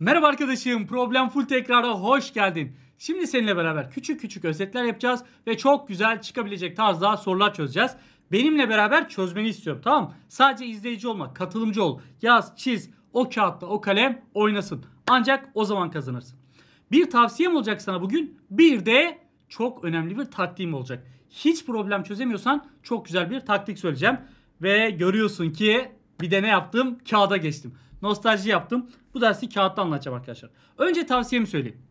Merhaba arkadaşım, Problem Full tekrara hoş geldin. Şimdi seninle beraber küçük küçük özetler yapacağız ve çok güzel çıkabilecek tarzda sorular çözeceğiz. Benimle beraber çözmeni istiyorum tamam Sadece izleyici olma, katılımcı ol. Yaz, çiz, o kağıtta o kalem oynasın. Ancak o zaman kazanırsın. Bir tavsiyem olacak sana bugün. Bir de çok önemli bir taktiğim olacak. Hiç problem çözemiyorsan çok güzel bir taktik söyleyeceğim. Ve görüyorsun ki bir de ne yaptım? Kağıda geçtim. Nostalji yaptım. Bu dersi kağıtta anlatacağım arkadaşlar. Önce tavsiyemi söyleyeyim.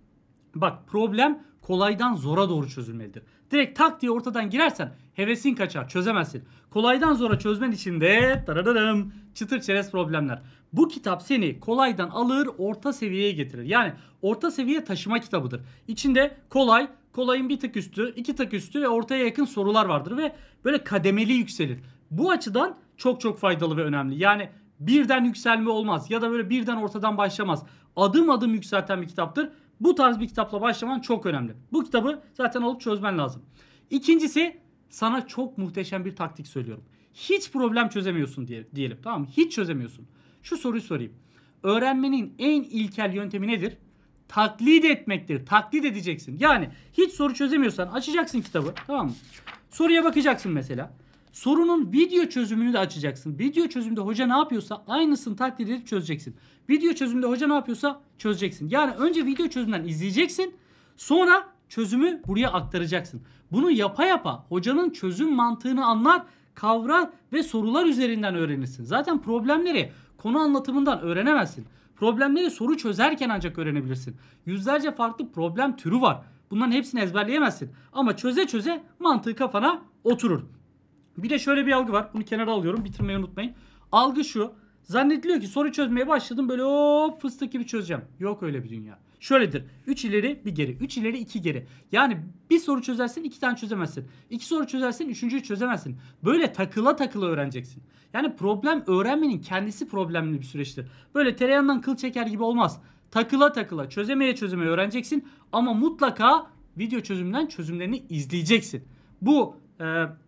Bak problem kolaydan zora doğru çözülmelidir. Direkt tak diye ortadan girersen hevesin kaçar çözemezsin. Kolaydan zora çözmen için de tarararım çıtır çerez problemler. Bu kitap seni kolaydan alır orta seviyeye getirir. Yani orta seviye taşıma kitabıdır. İçinde kolay, kolayın bir tık üstü, iki tık üstü ve ortaya yakın sorular vardır ve böyle kademeli yükselir. Bu açıdan çok çok faydalı ve önemli. Yani birden yükselme olmaz ya da böyle birden ortadan başlamaz. Adım adım yükselten bir kitaptır. Bu tarz bir kitapla başlaman çok önemli. Bu kitabı zaten alıp çözmen lazım. İkincisi sana çok muhteşem bir taktik söylüyorum. Hiç problem çözemiyorsun diye, diyelim tamam mı? Hiç çözemiyorsun. Şu soruyu sorayım. Öğrenmenin en ilkel yöntemi nedir? Taklit etmektir. Taklit edeceksin. Yani hiç soru çözemiyorsan açacaksın kitabı tamam mı? Soruya bakacaksın mesela. Sorunun video çözümünü de açacaksın. Video çözümde hoca ne yapıyorsa aynısını taklit edip çözeceksin. Video çözümde hoca ne yapıyorsa çözeceksin. Yani önce video çözümden izleyeceksin. Sonra çözümü buraya aktaracaksın. Bunu yapa yapa hocanın çözüm mantığını anlar, kavrar ve sorular üzerinden öğrenirsin. Zaten problemleri konu anlatımından öğrenemezsin. Problemleri soru çözerken ancak öğrenebilirsin. Yüzlerce farklı problem türü var. Bunların hepsini ezberleyemezsin. Ama çöze çöze mantığı kafana oturur. Bir de şöyle bir algı var. Bunu kenara alıyorum. Bitirmeyi unutmayın. Algı şu. Zannediliyor ki soru çözmeye başladım böyle hop fıstık gibi çözeceğim. Yok öyle bir dünya. Şöyledir. 3 ileri bir geri. 3 ileri 2 geri. Yani bir soru çözersin 2 tane çözemezsin. 2 soru çözersin 3.yü çözemezsin. Böyle takıla takıla öğreneceksin. Yani problem öğrenmenin kendisi problemli bir süreçtir. Böyle tereyağından kıl çeker gibi olmaz. Takıla takıla çözemeye çözemeye öğreneceksin. Ama mutlaka video çözümden çözümlerini izleyeceksin. Bu e,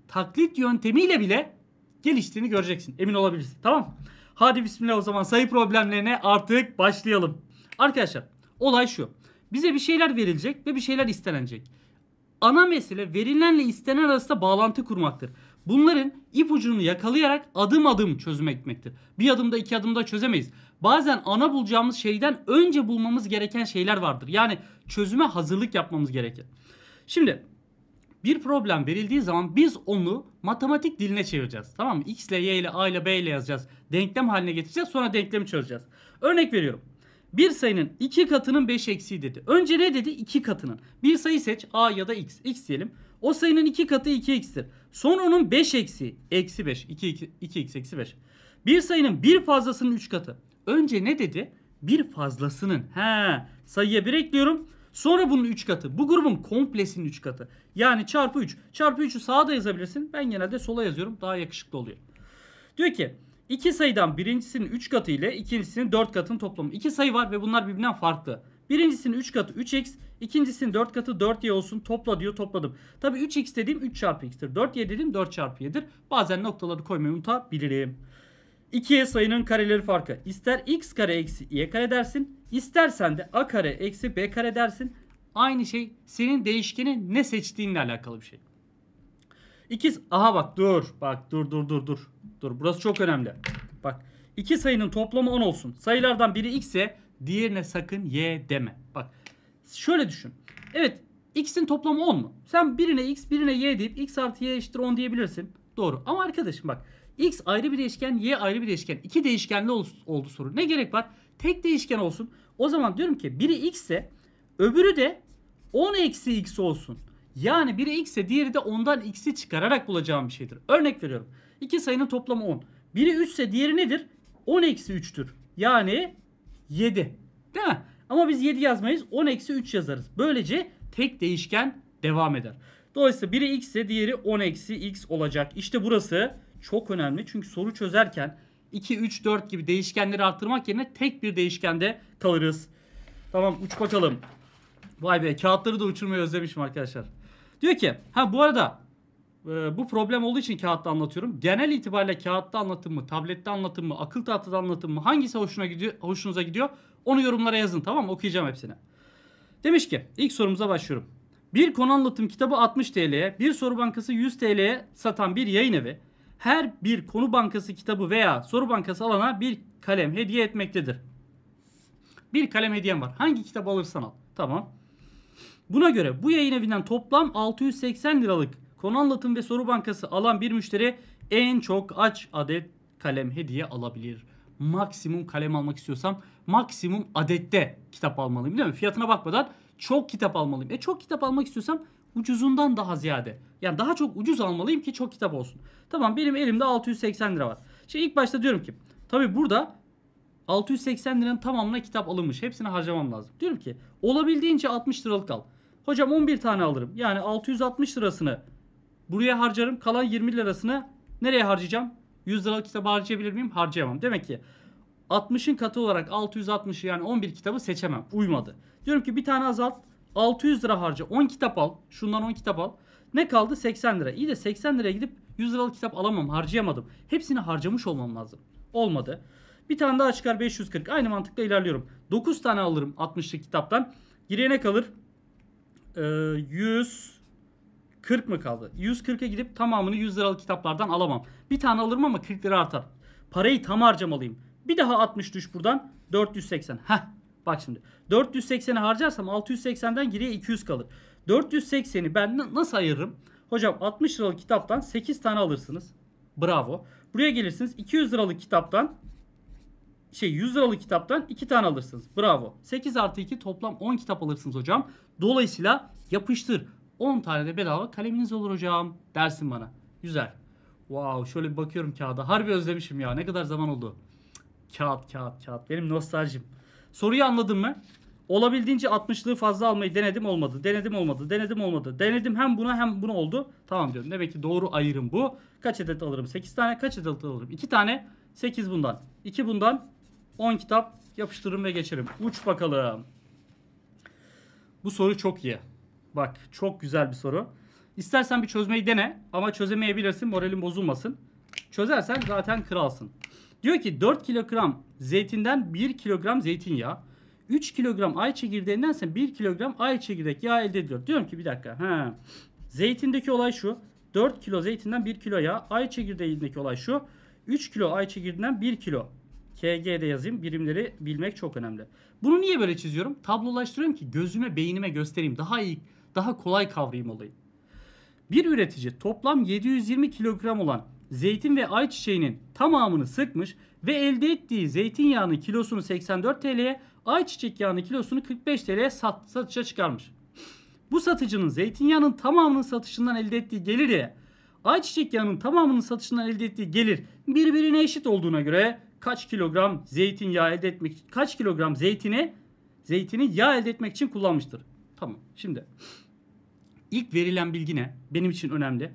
taklit yöntemiyle bile geliştiğini göreceksin. Emin olabilirsin. Tamam Hadi bismillah o zaman sayı problemlerine artık başlayalım. Arkadaşlar olay şu. Bize bir şeyler verilecek ve bir şeyler istenecek. Ana mesele verilenle istenen arasında bağlantı kurmaktır. Bunların ipucunu yakalayarak adım adım çözmektir. Bir adımda iki adımda çözemeyiz. Bazen ana bulacağımız şeyden önce bulmamız gereken şeyler vardır. Yani çözüme hazırlık yapmamız gerekir. Şimdi bir problem verildiği zaman biz onu matematik diline çevireceğiz. Tamam mı? X ile Y ile A ile B ile yazacağız. Denklem haline getireceğiz. Sonra denklemi çözeceğiz. Örnek veriyorum. Bir sayının 2 katının 5 eksiği dedi. Önce ne dedi? 2 katının. Bir sayı seç A ya da X. X diyelim. O sayının 2 katı 2x'tir. Sonra onun 5 eksiği. Eksi 5. 2, 2, 2x eksi 5. Bir sayının bir fazlasının 3 katı. Önce ne dedi? Bir fazlasının. He, sayıya 1 ekliyorum. Sonra bunun 3 katı. Bu grubun komplesinin 3 katı. Yani çarpı 3. Çarpı 3'ü sağa da yazabilirsin. Ben genelde sola yazıyorum. Daha yakışıklı oluyor. Diyor ki iki sayıdan birincisinin 3 katı ile ikincisinin 4 katının toplamı. İki sayı var ve bunlar birbirinden farklı. Birincisinin 3 katı 3x, ikincisinin 4 katı 4y olsun. Topla diyor topladım. Tabi 3x dediğim 3 çarpı x'tir. 4y dediğim 4 çarpı y'dir. Bazen noktaları koymayı unutabilirim. 2'ye sayının kareleri farkı. İster x kare eksi y kare dersin. istersen de a kare eksi b kare dersin. Aynı şey senin değişkeni ne seçtiğinle alakalı bir şey. İkiz aha bak dur. Bak dur dur dur dur. Dur burası çok önemli. Bak iki sayının toplamı 10 olsun. Sayılardan biri x ise diğerine sakın y deme. Bak şöyle düşün. Evet x'in toplamı 10 mu? Sen birine x birine y deyip x artı y eşittir 10 diyebilirsin. Doğru ama arkadaşım bak X ayrı bir değişken, Y ayrı bir değişken. İki değişkenli oldu soru. Ne gerek var? Tek değişken olsun. O zaman diyorum ki biri X ise öbürü de 10 eksi X olsun. Yani biri X ise diğeri de ondan X'i çıkararak bulacağım bir şeydir. Örnek veriyorum. İki sayının toplamı 10. Biri 3 ise diğeri nedir? 10 eksi 3'tür. Yani 7. Değil mi? Ama biz 7 yazmayız. 10 eksi 3 yazarız. Böylece tek değişken devam eder. Dolayısıyla biri x ise diğeri 10 eksi x olacak. İşte burası çok önemli. Çünkü soru çözerken 2, 3, 4 gibi değişkenleri arttırmak yerine tek bir değişkende kalırız. Tamam uç bakalım. Vay be kağıtları da uçurmayı özlemişim arkadaşlar. Diyor ki ha bu arada e, bu problem olduğu için kağıtta anlatıyorum. Genel itibariyle kağıtta anlatım mı, tablette anlatım mı, akıl tahtada anlatım mı hangisi hoşuna gidiyor, hoşunuza gidiyor onu yorumlara yazın tamam mı? Okuyacağım hepsini. Demiş ki ilk sorumuza başlıyorum. Bir konu anlatım kitabı 60 TL'ye, bir soru bankası 100 TL'ye satan bir yayın evi her bir konu bankası kitabı veya soru bankası alana bir kalem hediye etmektedir. Bir kalem hediyem var. Hangi kitap alırsan al. Tamam. Buna göre bu yayın evinden toplam 680 liralık konu anlatım ve soru bankası alan bir müşteri en çok aç adet kalem hediye alabilir. Maksimum kalem almak istiyorsam maksimum adette kitap almalıyım değil mi? Fiyatına bakmadan çok kitap almalıyım. E çok kitap almak istiyorsam ucuzundan daha ziyade. Yani daha çok ucuz almalıyım ki çok kitap olsun. Tamam benim elimde 680 lira var. Şimdi ilk başta diyorum ki tabi burada 680 liranın tamamına kitap alınmış. Hepsini harcamam lazım. Diyorum ki olabildiğince 60 liralık al. Hocam 11 tane alırım. Yani 660 lirasını buraya harcarım. Kalan 20 lirasını nereye harcayacağım? 100 liralık kitabı harcayabilir miyim? Harcayamam. Demek ki 60'ın katı olarak 660'ı yani 11 kitabı seçemem. Uymadı. Diyorum ki bir tane azalt. 600 lira harca. 10 kitap al. Şundan 10 kitap al. Ne kaldı? 80 lira. İyi de 80 liraya gidip 100 liralık kitap alamam. Harcayamadım. Hepsini harcamış olmam lazım. Olmadı. Bir tane daha çıkar 540. Aynı mantıkla ilerliyorum. 9 tane alırım 60'lık kitaptan. Geriye ne kalır? Ee, 140 mı kaldı? 140'a gidip tamamını 100 liralık kitaplardan alamam. Bir tane alırım ama 40 lira artar. Parayı tam harcamalıyım. Bir daha 60 düş buradan. 480. Heh Bak şimdi 480'i harcarsam 680'den geriye 200 kalır. 480'i ben nasıl ayırırım? Hocam 60 liralık kitaptan 8 tane alırsınız. Bravo. Buraya gelirsiniz 200 liralık kitaptan şey 100 liralık kitaptan 2 tane alırsınız. Bravo. 8 artı 2 toplam 10 kitap alırsınız hocam. Dolayısıyla yapıştır. 10 tane de bedava kaleminiz olur hocam dersin bana. Güzel. Wow şöyle bir bakıyorum kağıda. Harbi özlemişim ya. Ne kadar zaman oldu. Kağıt kağıt kağıt. Benim nostaljim. Soruyu anladın mı? Olabildiğince 60'lığı fazla almayı denedim olmadı. Denedim olmadı. Denedim olmadı. Denedim hem buna hem buna oldu. Tamam diyorum. Demek ki doğru ayırım bu. Kaç adet alırım? 8 tane. Kaç adet alırım? 2 tane. 8 bundan. 2 bundan. 10 kitap yapıştırırım ve geçerim. Uç bakalım. Bu soru çok iyi. Bak çok güzel bir soru. İstersen bir çözmeyi dene ama çözemeyebilirsin moralin bozulmasın. Çözersen zaten kralsın. Diyor ki 4 kilogram zeytinden 1 kilogram zeytinyağı, 3 kilogram ay çekirdeğinden ise 1 kilogram ay çekirdek yağı elde ediliyor. Diyorum ki bir dakika. He. Zeytindeki olay şu. 4 kilo zeytinden 1 kilo yağ. Ay çekirdeğindeki olay şu. 3 kilo ay çekirdeğinden 1 kilo. KG'de yazayım. Birimleri bilmek çok önemli. Bunu niye böyle çiziyorum? Tablolaştırıyorum ki gözüme, beynime göstereyim. Daha iyi, daha kolay kavrayayım olayı. Bir üretici toplam 720 kilogram olan zeytin ve ayçiçeğinin tamamını sıkmış ve elde ettiği zeytinyağının kilosunu 84 TL'ye, ayçiçek yağının kilosunu 45 TL'ye sat, satışa çıkarmış. Bu satıcının zeytinyağının tamamının satışından elde ettiği gelir ile ayçiçek yağının tamamının satışından elde ettiği gelir birbirine eşit olduğuna göre kaç kilogram zeytinyağı elde etmek kaç kilogram zeytini zeytini yağ elde etmek için kullanmıştır. Tamam. Şimdi ilk verilen bilgi ne? Benim için önemli.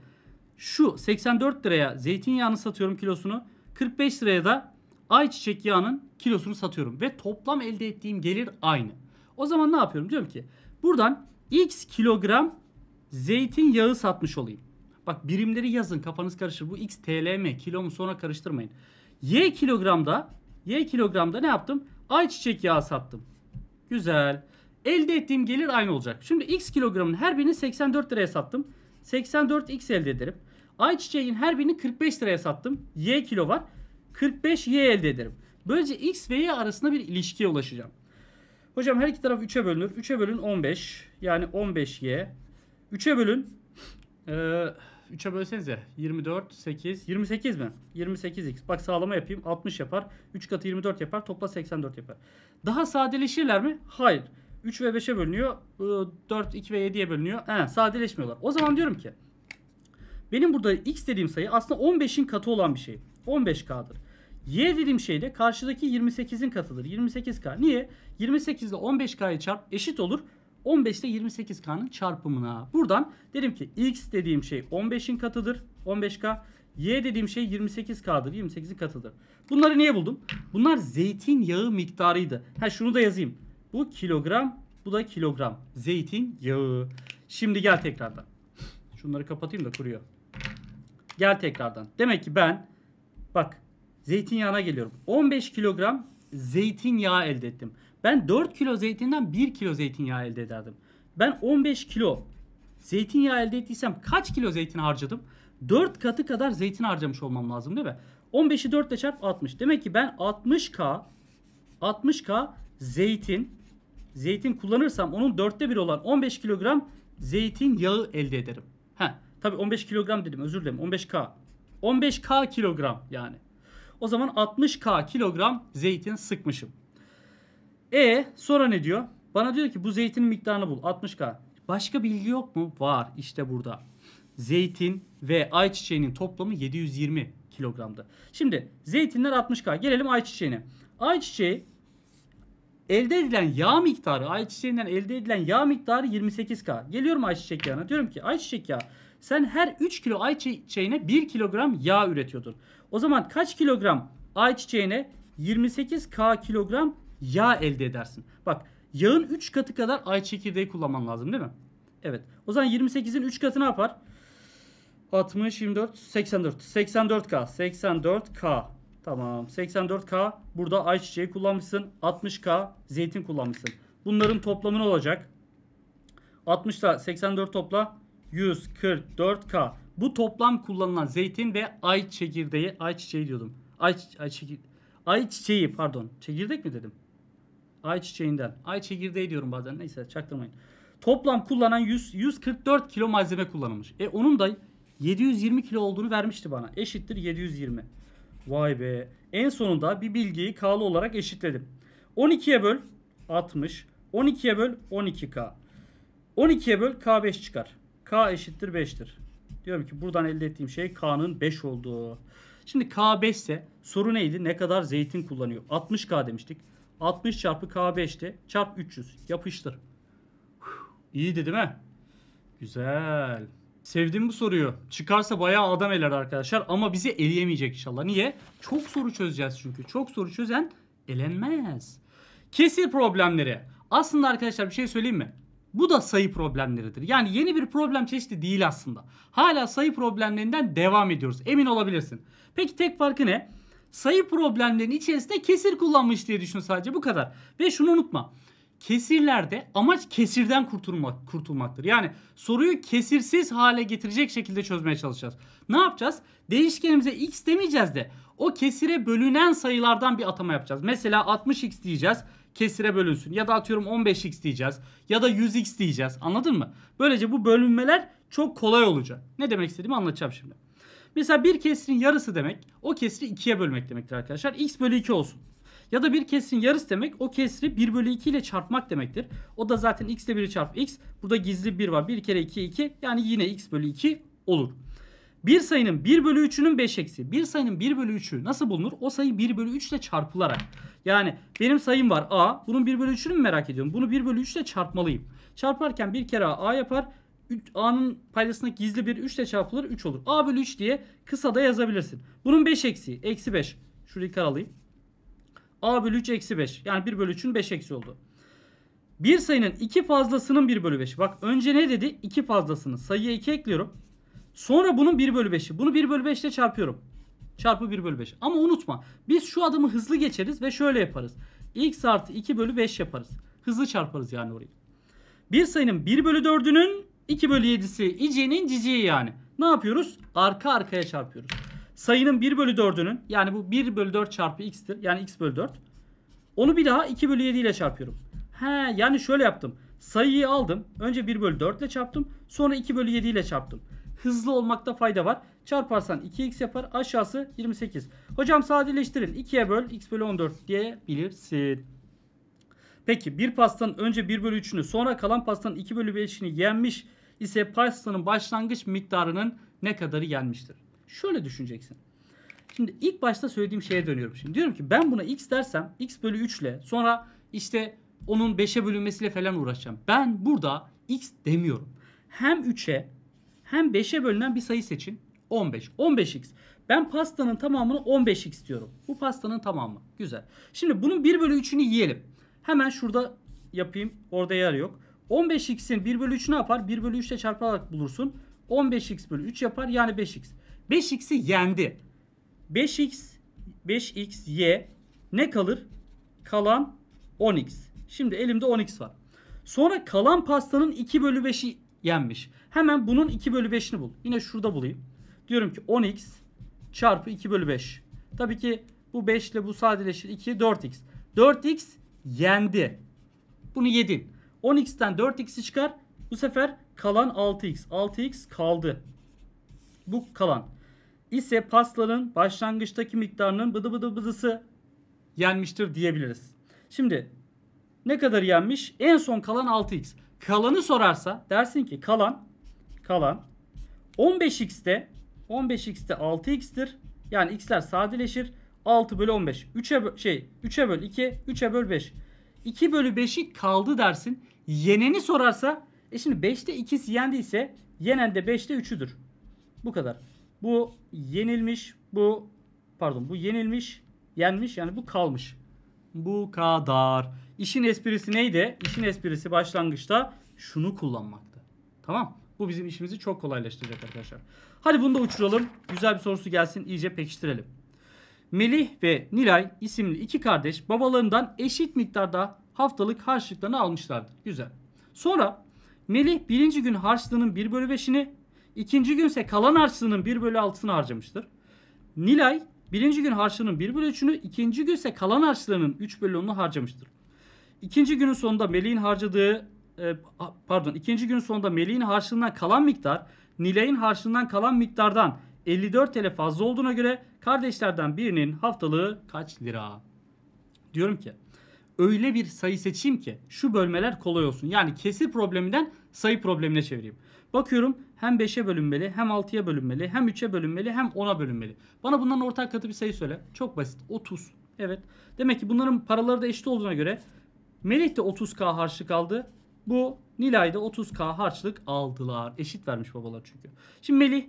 Şu 84 liraya zeytinyağını satıyorum kilosunu. 45 liraya da ayçiçek yağının kilosunu satıyorum. Ve toplam elde ettiğim gelir aynı. O zaman ne yapıyorum? Diyorum ki buradan x kilogram zeytinyağı satmış olayım. Bak birimleri yazın kafanız karışır. Bu x TL mi kilo mu sonra karıştırmayın. Y kilogramda Y kilogramda ne yaptım? Ayçiçek yağı sattım. Güzel. Elde ettiğim gelir aynı olacak. Şimdi X kilogramın her birini 84 liraya sattım. 84 X elde ederim. Ayçiçeğin her birini 45 liraya sattım. Y kilo var. 45 Y elde ederim. Böylece X ve Y arasında bir ilişkiye ulaşacağım. Hocam her iki taraf 3'e bölünür. 3'e bölün 15. Yani 15Y. 3'e bölün. Ee, 3'e bölsenize. 24, 8. 28 mi? 28X. Bak sağlama yapayım. 60 yapar. 3 katı 24 yapar. Topla 84 yapar. Daha sadeleşirler mi? Hayır. 3 ve 5'e bölünüyor. 4, ee, 2 ve 7'ye bölünüyor. He, sadeleşmiyorlar. O zaman diyorum ki benim burada x dediğim sayı aslında 15'in katı olan bir şey. 15k'dır. Y dediğim şey de karşıdaki 28'in katıdır. 28k. Niye? 28 ile 15k'yı çarp eşit olur. 15 ile 28k'nın çarpımına. Buradan dedim ki x dediğim şey 15'in katıdır. 15k. Y dediğim şey 28k'dır. 28'in katıdır. Bunları niye buldum? Bunlar zeytin yağı miktarıydı. Ha şunu da yazayım. Bu kilogram, bu da kilogram. Zeytin yağı. Şimdi gel tekrardan. Şunları kapatayım da kuruyor. Gel tekrardan. Demek ki ben bak zeytinyağına geliyorum. 15 kilogram zeytinyağı elde ettim. Ben 4 kilo zeytinden 1 kilo zeytinyağı elde ederdim. Ben 15 kilo zeytinyağı elde ettiysem kaç kilo zeytin harcadım? 4 katı kadar zeytin harcamış olmam lazım değil mi? 15'i 4 ile çarp 60. Demek ki ben 60K 60K zeytin zeytin kullanırsam onun dörtte bir olan 15 kilogram zeytin yağı elde ederim. Ha tabii 15 kilogram dedim özür dilerim 15K. 15K kilogram yani. O zaman 60K kilogram zeytin sıkmışım. E sonra ne diyor? Bana diyor ki bu zeytinin miktarını bul 60K. Başka bilgi yok mu? Var işte burada. Zeytin ve ayçiçeğinin toplamı 720 kilogramdı. Şimdi zeytinler 60K. Gelelim ayçiçeğine. Ayçiçeği Elde edilen yağ miktarı, ayçiçeğinden elde edilen yağ miktarı 28K. Geliyorum ayçiçek yağına. Diyorum ki ayçiçek yağı sen her 3 kilo ayçiçeğine 1 kilogram yağ üretiyordun. O zaman kaç kilogram ayçiçeğine 28K kilogram yağ elde edersin. Bak yağın 3 katı kadar ay çekirdeği kullanman lazım değil mi? Evet. O zaman 28'in 3 katı ne yapar? 60, 24, 84. 84K. 84K. Tamam. 84K burada ayçiçeği kullanmışsın. 60K zeytin kullanmışsın. Bunların toplamı ne olacak? 60 ile 84 topla 144K. Bu toplam kullanılan zeytin ve ay çekirdeği, ay çiçeği diyordum. Ay, ay, çekir, ay çiçeği pardon. Çekirdek mi dedim? Ay çiçeğinden. Ay çekirdeği diyorum bazen. Neyse çaktırmayın. Toplam kullanan 100, 144 kilo malzeme kullanılmış. E onun da 720 kilo olduğunu vermişti bana. Eşittir 720. Vay be. En sonunda bir bilgiyi K'lı olarak eşitledim. 12'ye böl 60. 12'ye böl 12K. 12'ye böl K5 çıkar. K eşittir 5'tir. Diyorum ki buradan elde ettiğim şey K'nın 5 olduğu. Şimdi K5 ise soru neydi? Ne kadar zeytin kullanıyor? 60K demiştik. 60 çarpı K5'ti. Çarp 300. Yapıştır. İyi dedim he. Güzel. Sevdiğim bu soruyu. Çıkarsa bayağı adam eler arkadaşlar ama bizi eleyemeyecek inşallah. Niye? Çok soru çözeceğiz çünkü. Çok soru çözen elenmez. Kesir problemleri. Aslında arkadaşlar bir şey söyleyeyim mi? Bu da sayı problemleridir. Yani yeni bir problem çeşidi değil aslında. Hala sayı problemlerinden devam ediyoruz. Emin olabilirsin. Peki tek farkı ne? Sayı problemlerinin içerisinde kesir kullanmış diye düşün sadece bu kadar. Ve şunu unutma. Kesirlerde amaç kesirden kurtulmak, kurtulmaktır. Yani soruyu kesirsiz hale getirecek şekilde çözmeye çalışacağız. Ne yapacağız? Değişkenimize x demeyeceğiz de o kesire bölünen sayılardan bir atama yapacağız. Mesela 60x diyeceğiz kesire bölünsün. Ya da atıyorum 15x diyeceğiz. Ya da 100x diyeceğiz. Anladın mı? Böylece bu bölünmeler çok kolay olacak. Ne demek istediğimi anlatacağım şimdi. Mesela bir kesirin yarısı demek o kesiri ikiye bölmek demektir arkadaşlar. x bölü 2 olsun. Ya da bir kesrin yarısı demek o kesri 1 bölü 2 ile çarpmak demektir. O da zaten x ile 1'i çarp x. Burada gizli 1 var. 1 kere 2 2 yani yine x bölü 2 olur. Bir sayının 1 bölü 3'ünün 5 eksi. Bir sayının 1 bölü 3'ü nasıl bulunur? O sayı 1 bölü 3 ile çarpılarak. Yani benim sayım var a. Bunun 1 bölü 3'ünü mü merak ediyorum? Bunu 1 bölü 3 ile çarpmalıyım. Çarparken bir kere a, yapar. A'nın paydasına gizli bir 3 ile çarpılır 3 olur. A bölü 3 diye kısa da yazabilirsin. Bunun 5 eksi. Eksi 5. Şurayı karalayayım. A bölü 3 eksi 5. Yani 1 bölü 3'ün 5 eksi oldu. Bir sayının 2 fazlasının 1 bölü 5'i. Bak önce ne dedi? 2 fazlasının. Sayıya 2 ekliyorum. Sonra bunun 1 bölü 5'i. Bunu 1 bölü 5 ile çarpıyorum. Çarpı 1 bölü 5. Ama unutma. Biz şu adımı hızlı geçeriz ve şöyle yaparız. X artı 2 bölü 5 yaparız. Hızlı çarparız yani orayı. Bir sayının 1 bölü 4'ünün 2 bölü 7'si. İce'nin ciciği yani. Ne yapıyoruz? Arka arkaya çarpıyoruz sayının 1 bölü 4'ünün yani bu 1 bölü 4 çarpı x'tir. Yani x bölü 4. Onu bir daha 2 bölü 7 ile çarpıyorum. He yani şöyle yaptım. Sayıyı aldım. Önce 1 bölü 4 ile çarptım. Sonra 2 bölü 7 ile çarptım. Hızlı olmakta fayda var. Çarparsan 2x yapar. Aşağısı 28. Hocam sadeleştirin. 2'ye böl x bölü 14 diyebilirsin. Peki bir pastanın önce 1 bölü 3'ünü sonra kalan pastanın 2 bölü 5'ini yenmiş ise pastanın başlangıç miktarının ne kadarı yenmiştir? Şöyle düşüneceksin. Şimdi ilk başta söylediğim şeye dönüyorum şimdi. Diyorum ki ben buna x dersem x bölü 3 ile sonra işte onun 5'e bölünmesiyle falan uğraşacağım. Ben burada x demiyorum. Hem 3'e hem 5'e bölünen bir sayı seçin. 15. 15x. Ben pastanın tamamını 15x diyorum. Bu pastanın tamamı. Güzel. Şimdi bunun 1 bölü 3'ünü yiyelim. Hemen şurada yapayım. Orada yer yok. 15x'in 1 bölü 3 ne yapar? 1 bölü 3 ile çarparak bulursun. 15x bölü 3 yapar. Yani 5x. 5x'i yendi. 5x 5x y ne kalır? Kalan 10x. Şimdi elimde 10x var. Sonra kalan pastanın 2 bölü 5'i yenmiş. Hemen bunun 2 bölü 5'ini bul. Yine şurada bulayım. Diyorum ki 10x çarpı 2 bölü 5. Tabii ki bu 5 ile bu sadeleşir. 2, 4x. 4x yendi. Bunu yedin. 10x'ten 4x'i çıkar. Bu sefer kalan 6x. 6x kaldı. Bu kalan ise pastaların başlangıçtaki miktarının bıdı bıdı bıdısı yenmiştir diyebiliriz. Şimdi ne kadar yenmiş? En son kalan 6x. Kalanı sorarsa dersin ki kalan kalan 15x'te 15x'te 6x'tir. Yani x'ler sadeleşir. 6 bölü 15. 3'e şey 3'e böl 2, 3'e böl 5. 2 bölü 5'i kaldı dersin. Yeneni sorarsa e şimdi 5'te 2'si yendiyse yenen de 5'te 3'üdür. Bu kadar. Bu yenilmiş. Bu pardon bu yenilmiş. Yenmiş yani bu kalmış. Bu kadar. İşin esprisi neydi? İşin esprisi başlangıçta şunu kullanmaktı. Tamam. Bu bizim işimizi çok kolaylaştıracak arkadaşlar. Hadi bunu da uçuralım. Güzel bir sorusu gelsin. iyice pekiştirelim. Melih ve Nilay isimli iki kardeş babalarından eşit miktarda haftalık harçlıklarını almışlardı. Güzel. Sonra Melih birinci gün harçlığının 1 bölü 5'ini İkinci günse kalan harçlığının 1 bölü 6'sını harcamıştır. Nilay birinci gün harçlığının 1 bölü 3'ünü, ikinci günse kalan harçlığının 3 bölü 10'unu harcamıştır. İkinci günün sonunda Melih'in harcadığı e, pardon ikinci günün sonunda Melih'in harçlığından kalan miktar Nilay'ın harçlığından kalan miktardan 54 TL fazla olduğuna göre kardeşlerden birinin haftalığı kaç lira? Diyorum ki öyle bir sayı seçeyim ki şu bölmeler kolay olsun. Yani kesir probleminden sayı problemine çevireyim. Bakıyorum hem 5'e bölünmeli, hem 6'ya bölünmeli, hem 3'e bölünmeli, hem 10'a bölünmeli. Bana bunların ortak katı bir sayı söyle. Çok basit. 30. Evet. Demek ki bunların paraları da eşit olduğuna göre Melih de 30k harçlık aldı. Bu Nilay da 30k harçlık aldılar. Eşit vermiş babalar çünkü. Şimdi Melih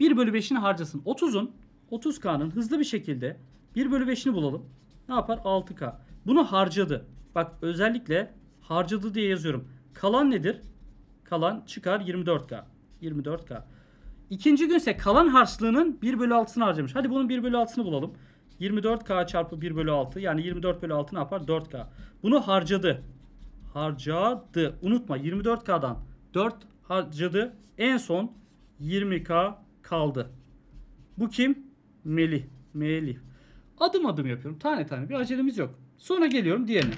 1 bölü 5'ini harcasın. 30'un 30k'nın hızlı bir şekilde 1 bölü 5'ini bulalım. Ne yapar? 6k. Bunu harcadı. Bak özellikle harcadı diye yazıyorum. Kalan nedir? Kalan çıkar 24K. 24K. İkinci günse kalan harçlığının 1 bölü 6'sını harcamış. Hadi bunun 1 bölü 6'sını bulalım. 24K çarpı 1 bölü 6 yani 24 bölü 6 ne yapar? 4K. Bunu harcadı. Harcadı. Unutma 24K'dan 4 harcadı. En son 20K kaldı. Bu kim? Melih. Melih. Adım adım yapıyorum. Tane tane. Bir acelemiz yok. Sonra geliyorum diğerine.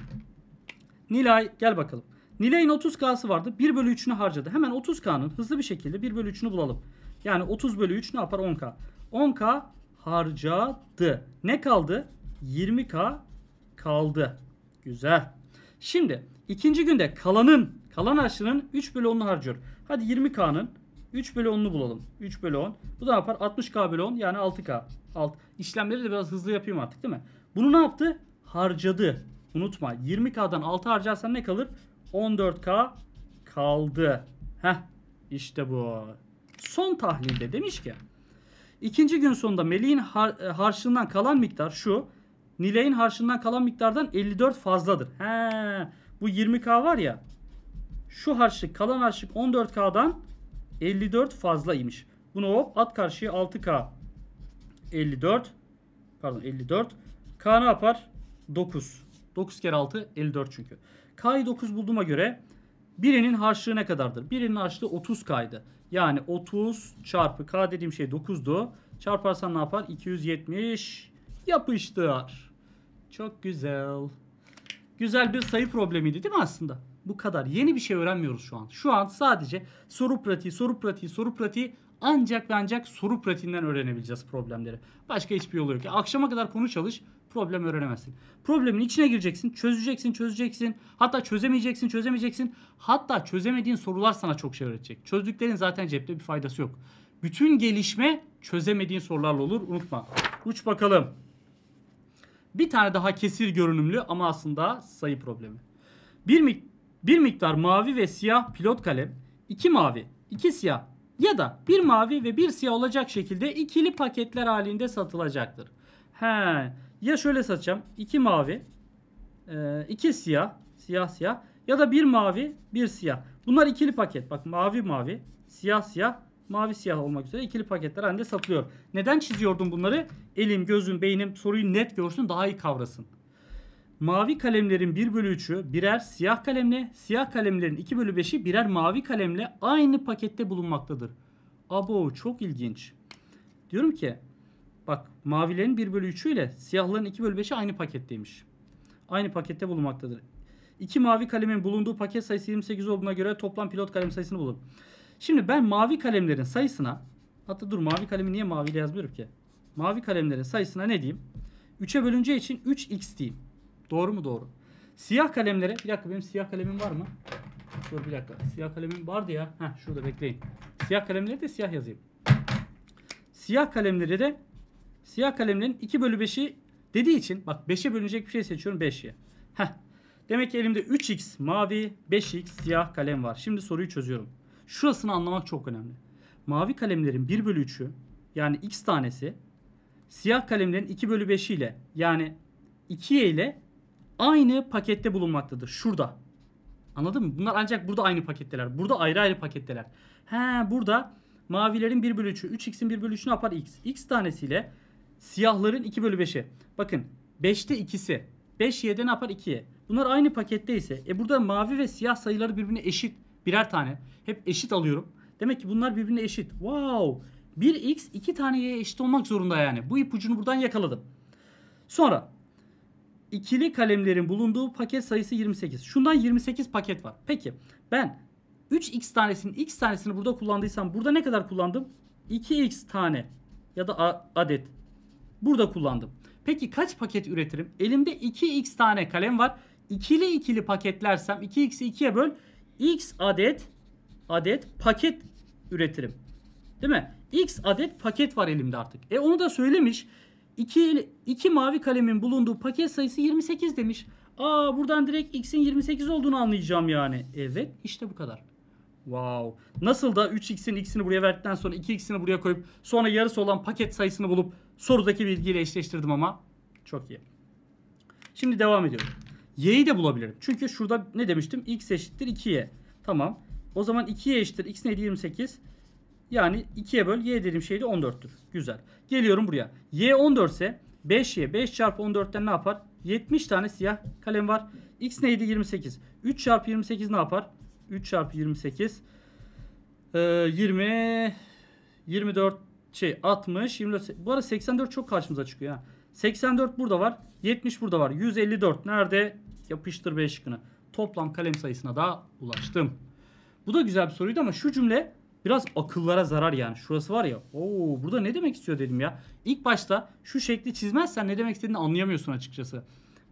Nilay gel bakalım. Nilay'ın 30K'sı vardı. 1 bölü 3'ünü harcadı. Hemen 30K'nın hızlı bir şekilde 1 bölü 3'ünü bulalım. Yani 30 bölü 3 ne yapar? 10K. 10K harcadı. Ne kaldı? 20K kaldı. Güzel. Şimdi ikinci günde kalanın, kalan harçlının 3 bölü 10'unu harcıyor. Hadi 20K'nın 3 bölü 10'unu bulalım. 3 bölü 10. Bu da ne yapar? 60K bölü 10 yani 6K. Alt. İşlemleri de biraz hızlı yapayım artık değil mi? Bunu ne yaptı? Harcadı. Unutma 20K'dan 6 harcarsan ne kalır? 14K kaldı. Heh işte bu. Son tahlilde demiş ki ikinci gün sonunda Meli'nin har e, harçlığından kalan miktar şu. Nilay'ın harçlığından kalan miktardan 54 fazladır. He, bu 20K var ya şu harçlık kalan harçlık 14K'dan 54 fazlaymış. Bunu hop at karşıya 6K 54 pardon 54 K ne yapar? 9. 9 kere 6 54 çünkü. K'yı 9 bulduğuma göre birinin harçlığı ne kadardır? Birinin harçlığı 30 K'ydı. Yani 30 çarpı K dediğim şey 9'du. Çarparsan ne yapar? 270 yapıştır. Çok güzel. Güzel bir sayı problemiydi değil mi aslında? Bu kadar. Yeni bir şey öğrenmiyoruz şu an. Şu an sadece soru pratiği, soru pratiği, soru pratiği ancak ve ancak soru pratiğinden öğrenebileceğiz problemleri. Başka hiçbir yolu yok. Akşama kadar konu çalış problem öğrenemezsin. Problemin içine gireceksin, çözeceksin, çözeceksin. Hatta çözemeyeceksin, çözemeyeceksin. Hatta çözemediğin sorular sana çok şey öğretecek. Çözdüklerin zaten cepte bir faydası yok. Bütün gelişme çözemediğin sorularla olur. Unutma. Uç bakalım. Bir tane daha kesir görünümlü ama aslında sayı problemi. Bir, mik bir miktar mavi ve siyah pilot kalem, iki mavi, iki siyah ya da bir mavi ve bir siyah olacak şekilde ikili paketler halinde satılacaktır. He, ya şöyle satacağım. iki mavi, e, iki siyah, siyah siyah ya da bir mavi, bir siyah. Bunlar ikili paket. Bak mavi mavi, siyah siyah, mavi siyah olmak üzere ikili paketler halinde satılıyor. Neden çiziyordum bunları? Elim, gözüm, beynim soruyu net görsün, daha iyi kavrasın. Mavi kalemlerin 1 bölü 3'ü birer siyah kalemle, siyah kalemlerin 2 bölü 5'i birer mavi kalemle aynı pakette bulunmaktadır. Abo çok ilginç. Diyorum ki Bak mavilerin 1 bölü 3'ü ile siyahların 2 bölü 5'i aynı paketteymiş. Aynı pakette bulunmaktadır. İki mavi kalemin bulunduğu paket sayısı 28 olduğuna göre toplam pilot kalem sayısını bulun. Şimdi ben mavi kalemlerin sayısına hatta dur mavi kalemi niye maviyle yazmıyorum ki? Mavi kalemlerin sayısına ne diyeyim? 3'e bölünce için 3x diyeyim. Doğru mu? Doğru. Siyah kalemlere bir dakika benim siyah kalemim var mı? Dur bir dakika. Siyah kalemim vardı ya. Heh şurada bekleyin. Siyah kalemleri de siyah yazayım. Siyah kalemleri de Siyah kalemlerin 2 bölü 5'i dediği için bak 5'e bölünecek bir şey seçiyorum 5'ye. Heh. Demek ki elimde 3x mavi 5x siyah kalem var. Şimdi soruyu çözüyorum. Şurasını anlamak çok önemli. Mavi kalemlerin 1 bölü 3'ü yani x tanesi siyah kalemlerin 2 bölü 5'i ile yani 2'ye ile aynı pakette bulunmaktadır. Şurada. Anladın mı? Bunlar ancak burada aynı paketteler. Burada ayrı ayrı paketteler. He burada mavilerin 1 bölü 3'ü. 3x'in 1 bölü 3'ünü yapar x. x tanesiyle Siyahların 2 bölü 5'i. Bakın 5'te ikisi. 5 y'de ne yapar? 2'ye. Bunlar aynı pakette ise. E burada mavi ve siyah sayıları birbirine eşit. Birer tane. Hep eşit alıyorum. Demek ki bunlar birbirine eşit. Wow. 1x 2 tane y'ye eşit olmak zorunda yani. Bu ipucunu buradan yakaladım. Sonra ikili kalemlerin bulunduğu paket sayısı 28. Şundan 28 paket var. Peki ben 3x tanesinin x tanesini burada kullandıysam burada ne kadar kullandım? 2x tane ya da adet Burada kullandım. Peki kaç paket üretirim? Elimde 2x tane kalem var. İkili ikili paketlersem 2x'i 2'ye böl. x adet adet paket üretirim. Değil mi? X adet paket var elimde artık. E onu da söylemiş. 2 2 mavi kalemin bulunduğu paket sayısı 28 demiş. Aa buradan direkt x'in 28 olduğunu anlayacağım yani. Evet işte bu kadar. Wow. Nasıl da 3x'in x'ini buraya verdikten sonra 2x'ini buraya koyup sonra yarısı olan paket sayısını bulup Sorudaki bilgiyle eşleştirdim ama çok iyi. Şimdi devam ediyorum. Y'yi de bulabilirim. Çünkü şurada ne demiştim? X eşittir 2Y. Tamam. O zaman 2Y eşittir. X neydi? 28. Yani 2'ye böl. Y dediğim şey de 14'tür. Güzel. Geliyorum buraya. Y 14 ise 5Y. 5 çarpı 14'ten ne yapar? 70 tane siyah kalem var. X neydi? 28. 3 çarpı 28 ne yapar? 3 çarpı 28. Ee, 20. 24 şey 60, 24. Bu arada 84 çok karşımıza çıkıyor ha. 84 burada var. 70 burada var. 154 nerede? Yapıştır B şıkkını. Toplam kalem sayısına da ulaştım. Bu da güzel bir soruydu ama şu cümle biraz akıllara zarar yani. Şurası var ya. Oo burada ne demek istiyor dedim ya. İlk başta şu şekli çizmezsen ne demek istediğini anlayamıyorsun açıkçası.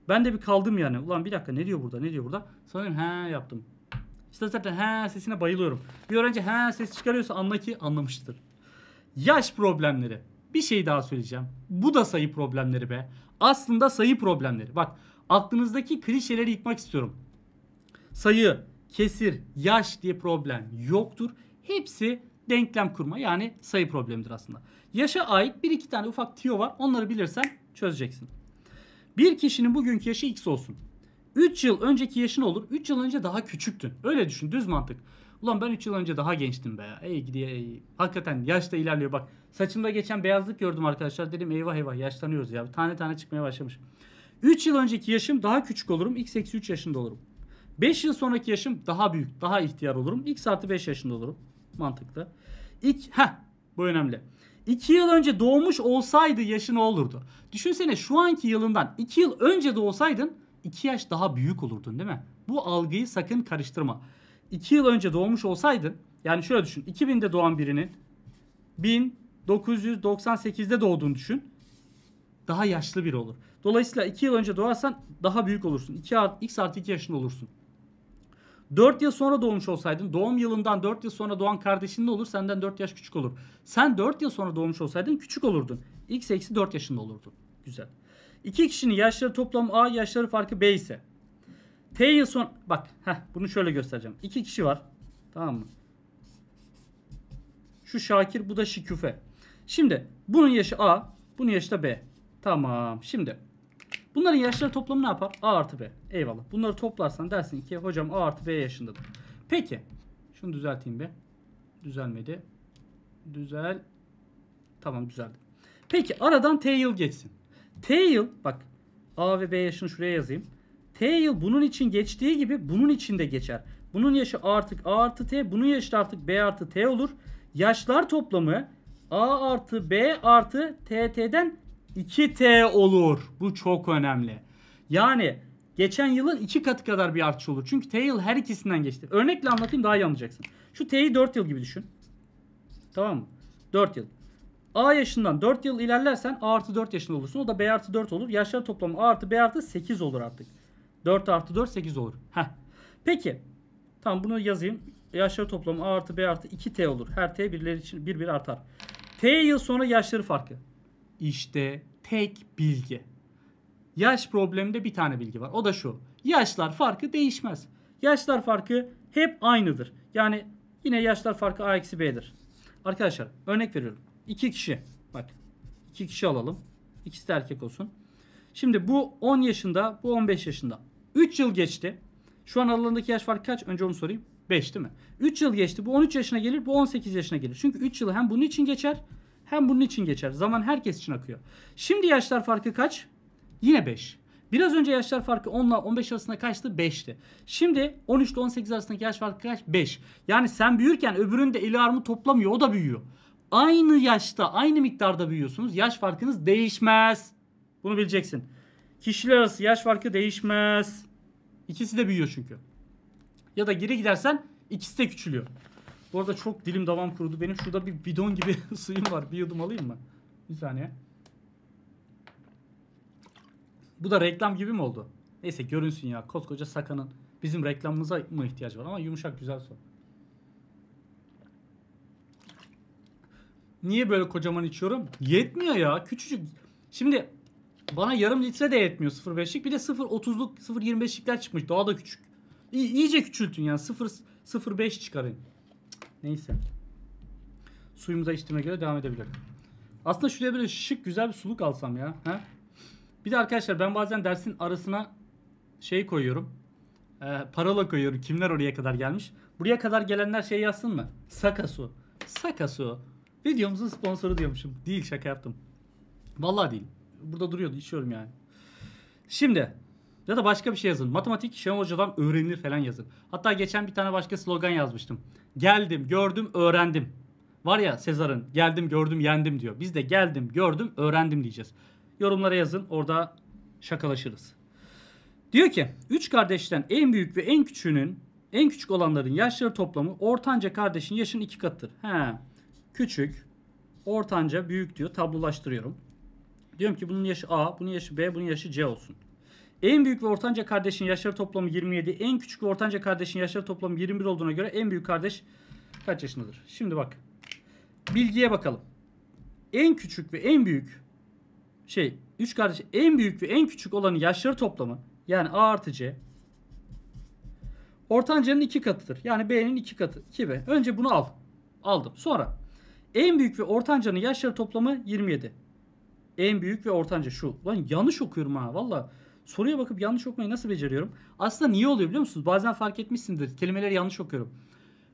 Ben de bir kaldım yani. Ulan bir dakika ne diyor burada ne diyor burada. Sanırım he yaptım. İşte zaten he sesine bayılıyorum. Bir öğrenci he ses çıkarıyorsa anla ki anlamıştır. Yaş problemleri. Bir şey daha söyleyeceğim. Bu da sayı problemleri be. Aslında sayı problemleri. Bak aklınızdaki klişeleri yıkmak istiyorum. Sayı, kesir, yaş diye problem yoktur. Hepsi denklem kurma yani sayı problemidir aslında. Yaşa ait bir iki tane ufak tiyo var. Onları bilirsen çözeceksin. Bir kişinin bugünkü yaşı x olsun. 3 yıl önceki yaşın olur. 3 yıl önce daha küçüktün. Öyle düşün düz mantık. Ulan ben 3 yıl önce daha gençtim be. Ey gidiye ey. Hakikaten yaş da ilerliyor bak. Saçımda geçen beyazlık gördüm arkadaşlar. Dedim eyvah eyvah yaşlanıyoruz ya. Tane tane çıkmaya başlamış. 3 yıl önceki yaşım daha küçük olurum. X eksi 3 yaşında olurum. 5 yıl sonraki yaşım daha büyük, daha ihtiyar olurum. X artı 5 yaşında olurum. Mantıklı. İlk, heh, bu önemli. 2 yıl önce doğmuş olsaydı yaşın olurdu? Düşünsene şu anki yılından 2 yıl önce doğsaydın olsaydın 2 yaş daha büyük olurdun değil mi? Bu algıyı sakın karıştırma. 2 yıl önce doğmuş olsaydın yani şöyle düşün 2000'de doğan birinin 1998'de doğduğunu düşün. Daha yaşlı biri olur. Dolayısıyla 2 yıl önce doğarsan daha büyük olursun. 2 art, x artı 2 yaşında olursun. 4 yıl sonra doğmuş olsaydın doğum yılından 4 yıl sonra doğan kardeşin ne olur? Senden 4 yaş küçük olur. Sen 4 yıl sonra doğmuş olsaydın küçük olurdun. x eksi 4 yaşında olurdun. Güzel. İki kişinin yaşları toplam a yaşları farkı b ise T yıl son... Bak heh, bunu şöyle göstereceğim. İki kişi var. Tamam mı? Şu Şakir bu da Şiküfe. Şimdi bunun yaşı A. Bunun yaşı da B. Tamam. Şimdi bunların yaşları toplamı ne yapar? A artı B. Eyvallah. Bunları toplarsan dersin ki hocam A artı B yaşındadır. Peki. Şunu düzelteyim bir. Düzelmedi. Düzel. Tamam düzeldi. Peki aradan T yıl geçsin. T yıl bak A ve B yaşını şuraya yazayım. T yıl bunun için geçtiği gibi bunun için de geçer. Bunun yaşı artık A artı T, bunun yaşı da artık B artı T olur. Yaşlar toplamı A artı B artı TT'den 2T olur. Bu çok önemli. Yani geçen yılın 2 katı kadar bir artış olur. Çünkü T yıl her ikisinden geçti. Örnekle anlatayım daha iyi anlayacaksın. Şu T'yi 4 yıl gibi düşün. Tamam mı? 4 yıl. A yaşından 4 yıl ilerlersen A artı 4 yaşında olursun. O da B artı 4 olur. Yaşlar toplamı A artı B artı 8 olur artık. 4 artı 4 8 olur. Heh. Peki. Tamam bunu yazayım. Yaşları toplamı A artı B artı 2T olur. Her T birleri için bir bir artar. T yıl sonra yaşları farkı. İşte tek bilgi. Yaş probleminde bir tane bilgi var. O da şu. Yaşlar farkı değişmez. Yaşlar farkı hep aynıdır. Yani yine yaşlar farkı A eksi B'dir. Arkadaşlar örnek veriyorum. İki kişi. Bak. iki kişi alalım. İkisi de erkek olsun. Şimdi bu 10 yaşında, bu 15 yaşında. 3 yıl geçti. Şu an aralarındaki yaş farkı kaç? Önce onu sorayım. 5 değil mi? 3 yıl geçti. Bu 13 yaşına gelir, bu 18 yaşına gelir. Çünkü 3 yıl hem bunun için geçer hem bunun için geçer. Zaman herkes için akıyor. Şimdi yaşlar farkı kaç? Yine 5. Biraz önce yaşlar farkı 10 ile 15 arasında kaçtı? 5'ti. Şimdi 13 ile 18 arasındaki yaş farkı kaç? 5. Yani sen büyürken öbürünün de eli armut toplamıyor. O da büyüyor. Aynı yaşta, aynı miktarda büyüyorsunuz. Yaş farkınız değişmez. Bunu bileceksin. Kişiler arası yaş farkı değişmez. İkisi de büyüyor çünkü. Ya da geri gidersen ikisi de küçülüyor. Bu arada çok dilim davam kurudu. Benim şurada bir bidon gibi suyum var. Bir yudum alayım mı? Bir saniye. Bu da reklam gibi mi oldu? Neyse görünsün ya. Koskoca Saka'nın bizim reklamımıza mı ihtiyacı var? Ama yumuşak güzel su. Niye böyle kocaman içiyorum? Yetmiyor ya. Küçücük. Şimdi bana yarım litre de yetmiyor 0.5'lik. Bir de 0.30'luk 0.25'likler çıkmış. Daha da küçük. İ iyice küçültün yani. 0 0.5 çıkarın. Neyse. Suyumuza içtiğime göre devam edebilirim. Aslında şuraya böyle şık güzel bir suluk alsam ya. He? Bir de arkadaşlar ben bazen dersin arasına şey koyuyorum. E, parola koyuyorum. Kimler oraya kadar gelmiş. Buraya kadar gelenler şey yazsın mı? Sakasu. Sakasu. Videomuzun sponsoru diyormuşum. Değil şaka yaptım. Vallahi değil burada duruyordu içiyorum yani. Şimdi ya da başka bir şey yazın. Matematik Şenol Hoca'dan öğrenilir falan yazın. Hatta geçen bir tane başka slogan yazmıştım. Geldim, gördüm, öğrendim. Var ya Sezar'ın geldim, gördüm, yendim diyor. Biz de geldim, gördüm, öğrendim diyeceğiz. Yorumlara yazın. Orada şakalaşırız. Diyor ki üç kardeşten en büyük ve en küçüğünün en küçük olanların yaşları toplamı ortanca kardeşin yaşının iki katıdır. He. Küçük, ortanca, büyük diyor. Tablolaştırıyorum. Diyorum ki bunun yaşı A, bunun yaşı B, bunun yaşı C olsun. En büyük ve ortanca kardeşin yaşları toplamı 27. En küçük ve ortanca kardeşin yaşları toplamı 21 olduğuna göre en büyük kardeş kaç yaşındadır? Şimdi bak. Bilgiye bakalım. En küçük ve en büyük şey 3 kardeş en büyük ve en küçük olanın yaşları toplamı yani A artı C ortancanın 2 katıdır. Yani B'nin 2 katı. 2B. Önce bunu al. Aldım. Sonra en büyük ve ortancanın yaşları toplamı 27. En büyük ve ortanca şu. Lan yanlış okuyorum ha valla. Soruya bakıp yanlış okumayı nasıl beceriyorum? Aslında niye oluyor biliyor musunuz? Bazen fark etmişsindir. Kelimeleri yanlış okuyorum.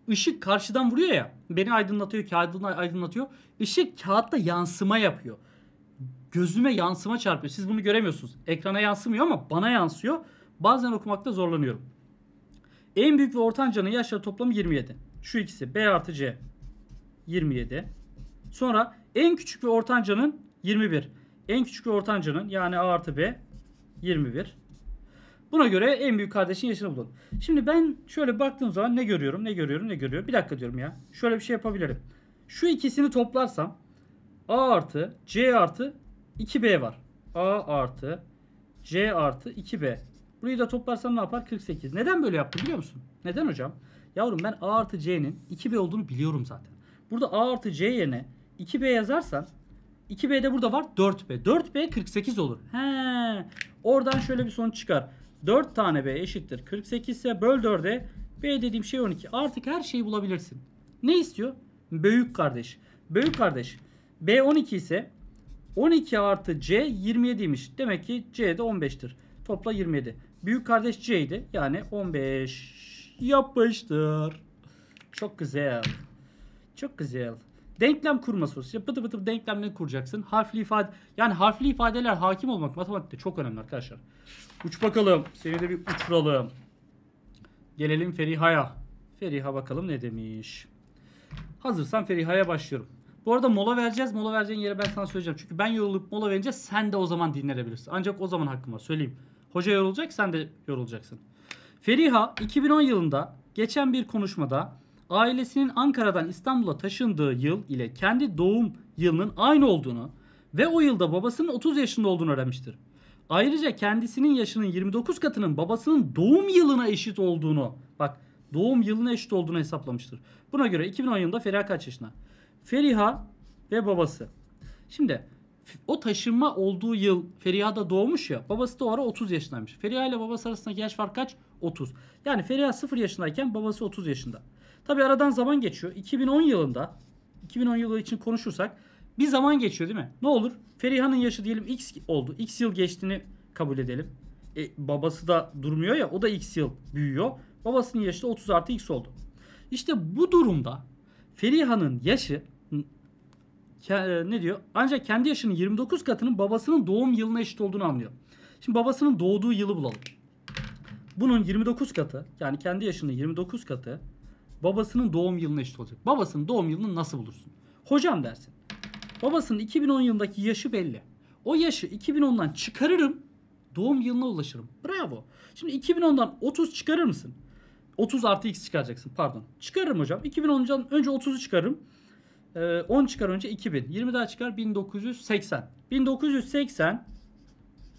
Işık karşıdan vuruyor ya. Beni aydınlatıyor, kağıdını aydınlatıyor. Işık kağıtta yansıma yapıyor. Gözüme yansıma çarpıyor. Siz bunu göremiyorsunuz. Ekrana yansımıyor ama bana yansıyor. Bazen okumakta zorlanıyorum. En büyük ve ortancanın yaşları toplamı 27. Şu ikisi B artı C 27. Sonra en küçük ve ortancanın 21. En küçük ortancanın yani A artı B 21. Buna göre en büyük kardeşin yaşını bulun. Şimdi ben şöyle baktığım zaman ne görüyorum, ne görüyorum, ne görüyorum. Bir dakika diyorum ya. Şöyle bir şey yapabilirim. Şu ikisini toplarsam A artı C artı 2B var. A artı C artı 2B. Burayı da toplarsam ne yapar? 48. Neden böyle yaptım biliyor musun? Neden hocam? Yavrum ben A artı C'nin 2B olduğunu biliyorum zaten. Burada A artı C yerine 2B yazarsan 2B de burada var. 4B. 4B 48 olur. He. Oradan şöyle bir sonuç çıkar. 4 tane B eşittir. 48 ise böl 4'e. B dediğim şey 12. Artık her şeyi bulabilirsin. Ne istiyor? Büyük kardeş. Büyük kardeş. B 12 ise 12 artı C 27'ymiş. Demek ki C de 15'tir. Topla 27. Büyük kardeş C'ydi. Yani 15 yapmıştır. Çok güzel. Çok güzel. Denklem kurma sorusu. Ya pıtı pıtı denklemleri kuracaksın. Harfli ifade yani harfli ifadeler hakim olmak matematikte çok önemli arkadaşlar. Uç bakalım. Seni de bir uçuralım. Gelelim Feriha'ya. Feriha bakalım ne demiş. Hazırsan Feriha'ya başlıyorum. Bu arada mola vereceğiz. Mola vereceğin yere ben sana söyleyeceğim. Çünkü ben yorulup mola verince sen de o zaman dinlenebilirsin. Ancak o zaman hakkım var. Söyleyeyim. Hoca yorulacak sen de yorulacaksın. Feriha 2010 yılında geçen bir konuşmada ailesinin Ankara'dan İstanbul'a taşındığı yıl ile kendi doğum yılının aynı olduğunu ve o yılda babasının 30 yaşında olduğunu öğrenmiştir. Ayrıca kendisinin yaşının 29 katının babasının doğum yılına eşit olduğunu bak doğum yılına eşit olduğunu hesaplamıştır. Buna göre 2010 yılında Feriha kaç yaşında? Feriha ve babası. Şimdi o taşınma olduğu yıl Feriha da doğmuş ya. Babası da o ara 30 yaşındaymış. Feriha ile babası arasındaki yaş fark kaç? 30. Yani Feriha 0 yaşındayken babası 30 yaşında. Tabi aradan zaman geçiyor. 2010 yılında 2010 yılı için konuşursak bir zaman geçiyor değil mi? Ne olur? Feriha'nın yaşı diyelim X oldu. X yıl geçtiğini kabul edelim. E, babası da durmuyor ya o da X yıl büyüyor. Babasının yaşı da 30 artı X oldu. İşte bu durumda Feriha'nın yaşı e, ne diyor? Ancak kendi yaşının 29 katının babasının doğum yılına eşit olduğunu anlıyor. Şimdi babasının doğduğu yılı bulalım. Bunun 29 katı yani kendi yaşının 29 katı Babasının doğum yılına eşit olacak. Babasının doğum yılını nasıl bulursun? Hocam dersin. Babasının 2010 yılındaki yaşı belli. O yaşı 2010'dan çıkarırım. Doğum yılına ulaşırım. Bravo. Şimdi 2010'dan 30 çıkarır mısın? 30 artı x çıkaracaksın pardon. Çıkarırım hocam. 2010'dan önce 30'u çıkarırım. Ee, 10 çıkar önce 2000. 20 daha çıkar 1980. 1980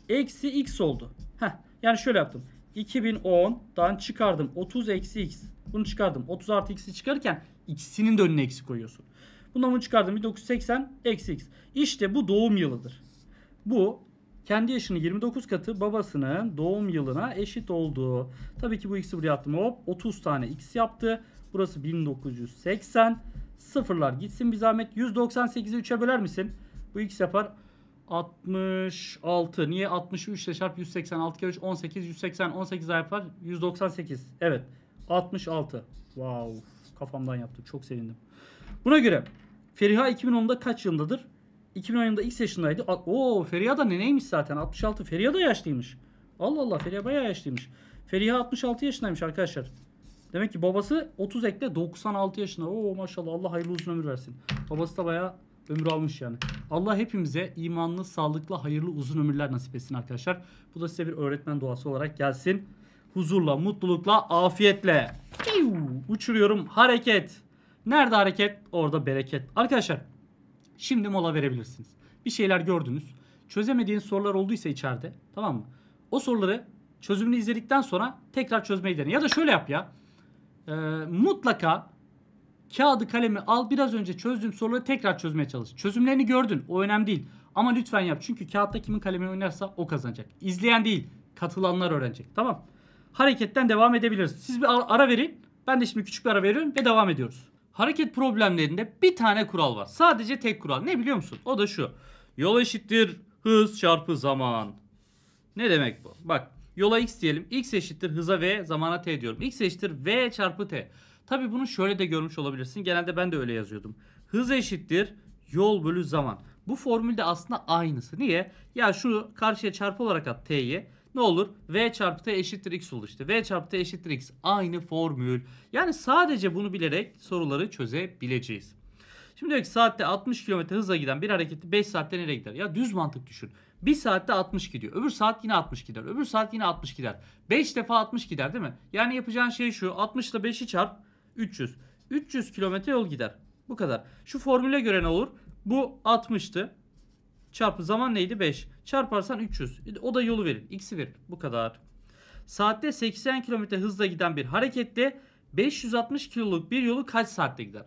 eksi x oldu. Heh, yani şöyle yaptım. 2010'dan çıkardım 30 eksi x. Bunu çıkardım. 30 artı x'i çıkarırken x'inin de önüne eksi koyuyorsun. Bundan bunu çıkardım. 1980 eksi x. İşte bu doğum yılıdır. Bu kendi yaşını 29 katı babasının doğum yılına eşit olduğu. Tabii ki bu x'i buraya attım. Hop 30 tane x yaptı. Burası 1980. Sıfırlar gitsin bir zahmet. 198'i 3'e böler misin? Bu x yapar. 66. Niye 63 ile çarp 186 kere 3 18. 180 18 daha yapar. 198. Evet. 66. Wow. Kafamdan yaptım. Çok sevindim. Buna göre Feriha 2010'da kaç yılındadır? 2010 yılında X yaşındaydı. Oo Feriha da neneymiş zaten. 66. Feriha da yaşlıymış. Allah Allah Feriha bayağı yaşlıymış. Feriha 66 yaşındaymış arkadaşlar. Demek ki babası 30 ekle 96 yaşında. Oo maşallah Allah hayırlı uzun ömür versin. Babası da bayağı ömür almış yani. Allah hepimize imanlı, sağlıklı, hayırlı, uzun ömürler nasip etsin arkadaşlar. Bu da size bir öğretmen duası olarak gelsin. Huzurla, mutlulukla, afiyetle. Uçuruyorum. Hareket. Nerede hareket? Orada bereket. Arkadaşlar şimdi mola verebilirsiniz. Bir şeyler gördünüz. Çözemediğiniz sorular olduysa içeride tamam mı? O soruları çözümünü izledikten sonra tekrar çözmeyi dene. Ya da şöyle yap ya. E, mutlaka Kağıdı kalemi al biraz önce çözdüğüm soruları tekrar çözmeye çalış. Çözümlerini gördün o önemli değil. Ama lütfen yap çünkü kağıtta kimin kalemi oynarsa o kazanacak. İzleyen değil katılanlar öğrenecek tamam. Hareketten devam edebiliriz. Siz bir ara verin. Ben de şimdi küçük bir ara veriyorum ve devam ediyoruz. Hareket problemlerinde bir tane kural var. Sadece tek kural. Ne biliyor musun? O da şu. Yol eşittir hız çarpı zaman. Ne demek bu? Bak yola x diyelim. x eşittir hıza v zamana t diyorum. x eşittir v çarpı t. Tabi bunu şöyle de görmüş olabilirsin. Genelde ben de öyle yazıyordum. Hız eşittir yol bölü zaman. Bu formülde aslında aynısı. Niye? Ya şu karşıya çarpı olarak at t'yi. Ne olur? V çarpı t eşittir x olur işte. V çarpı t eşittir x. Aynı formül. Yani sadece bunu bilerek soruları çözebileceğiz. Şimdi diyor ki saatte 60 km hızla giden bir hareketi 5 saatte nereye gider? Ya düz mantık düşün. Bir saatte 60 gidiyor. Öbür saat yine 60 gider. Öbür saat yine 60 gider. 5 defa 60 gider değil mi? Yani yapacağın şey şu. 60 ile 5'i çarp. 300. 300 kilometre yol gider. Bu kadar. Şu formüle göre ne olur? Bu 60'tı. Çarpı zaman neydi? 5. Çarparsan 300. E, o da yolu verir. X'i verir. Bu kadar. Saatte 80 kilometre hızla giden bir harekette 560 kiloluk bir yolu kaç saatte gider?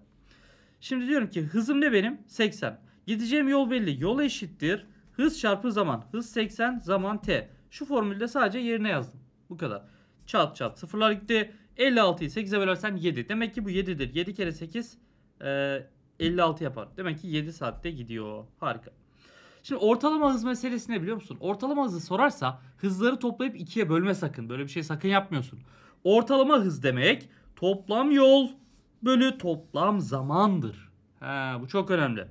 Şimdi diyorum ki hızım ne benim? 80. Gideceğim yol belli. Yol eşittir. Hız çarpı zaman. Hız 80 zaman t. Şu formülde sadece yerine yazdım. Bu kadar. Çat çat. Sıfırlar gitti. 56'yı 8'e bölersen 7. Demek ki bu 7'dir. 7 kere 8 e, 56 yapar. Demek ki 7 saatte gidiyor. Harika. Şimdi ortalama hız meselesi ne biliyor musun? Ortalama hızı sorarsa hızları toplayıp 2'ye bölme sakın. Böyle bir şey sakın yapmıyorsun. Ortalama hız demek toplam yol bölü toplam zamandır. Ha, bu çok önemli.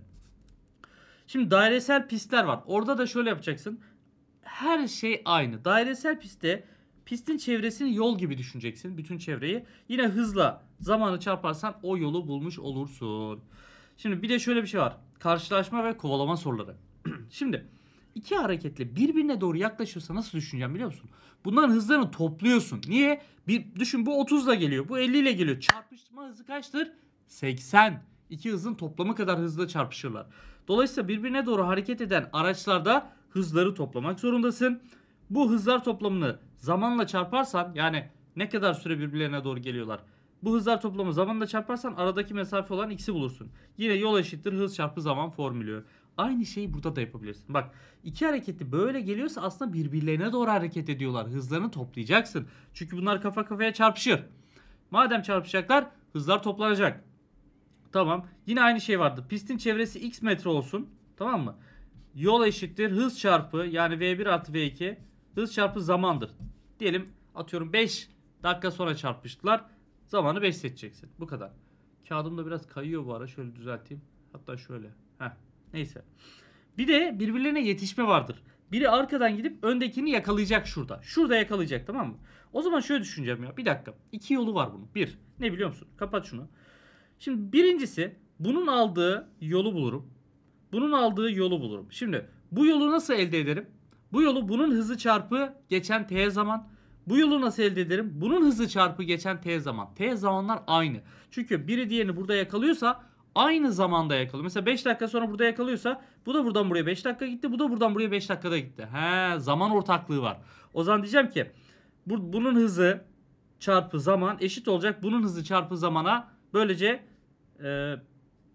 Şimdi dairesel pistler var. Orada da şöyle yapacaksın. Her şey aynı. Dairesel pistte Pistin çevresini yol gibi düşüneceksin. Bütün çevreyi. Yine hızla zamanı çarparsan o yolu bulmuş olursun. Şimdi bir de şöyle bir şey var. Karşılaşma ve kovalama soruları. Şimdi iki hareketle birbirine doğru yaklaşırsa nasıl düşüneceğim biliyor musun? Bunların hızlarını topluyorsun. Niye? Bir düşün bu 30 ile geliyor. Bu 50 ile geliyor. Çarpışma hızı kaçtır? 80. İki hızın toplamı kadar hızlı çarpışırlar. Dolayısıyla birbirine doğru hareket eden araçlarda hızları toplamak zorundasın. Bu hızlar toplamını zamanla çarparsan yani ne kadar süre birbirlerine doğru geliyorlar. Bu hızlar toplamı zamanla çarparsan aradaki mesafe olan x'i bulursun. Yine yol eşittir hız çarpı zaman formülü. Aynı şeyi burada da yapabilirsin. Bak iki hareketi böyle geliyorsa aslında birbirlerine doğru hareket ediyorlar. Hızlarını toplayacaksın. Çünkü bunlar kafa kafaya çarpışır. Madem çarpışacaklar hızlar toplanacak. Tamam. Yine aynı şey vardı. Pistin çevresi x metre olsun. Tamam mı? Yol eşittir hız çarpı yani v1 artı v2 hız çarpı zamandır. Diyelim atıyorum 5 dakika sonra çarpıştılar. Zamanı 5 seçeceksin. Bu kadar. Kağıdım da biraz kayıyor bu ara. Şöyle düzelteyim. Hatta şöyle. Heh. Neyse. Bir de birbirlerine yetişme vardır. Biri arkadan gidip öndekini yakalayacak şurada. Şurada yakalayacak tamam mı? O zaman şöyle düşüneceğim ya. Bir dakika. İki yolu var bunun. Bir. Ne biliyor musun? Kapat şunu. Şimdi birincisi bunun aldığı yolu bulurum. Bunun aldığı yolu bulurum. Şimdi bu yolu nasıl elde ederim? Bu yolu bunun hızı çarpı geçen t zaman bu yolu nasıl elde ederim? Bunun hızı çarpı geçen t zaman. T zamanlar aynı. Çünkü biri diğerini burada yakalıyorsa aynı zamanda yakalıyor. Mesela 5 dakika sonra burada yakalıyorsa bu da buradan buraya 5 dakika gitti. Bu da buradan buraya 5 dakikada gitti. He zaman ortaklığı var. O zaman diyeceğim ki bu, bunun hızı çarpı zaman eşit olacak. Bunun hızı çarpı zamana böylece e,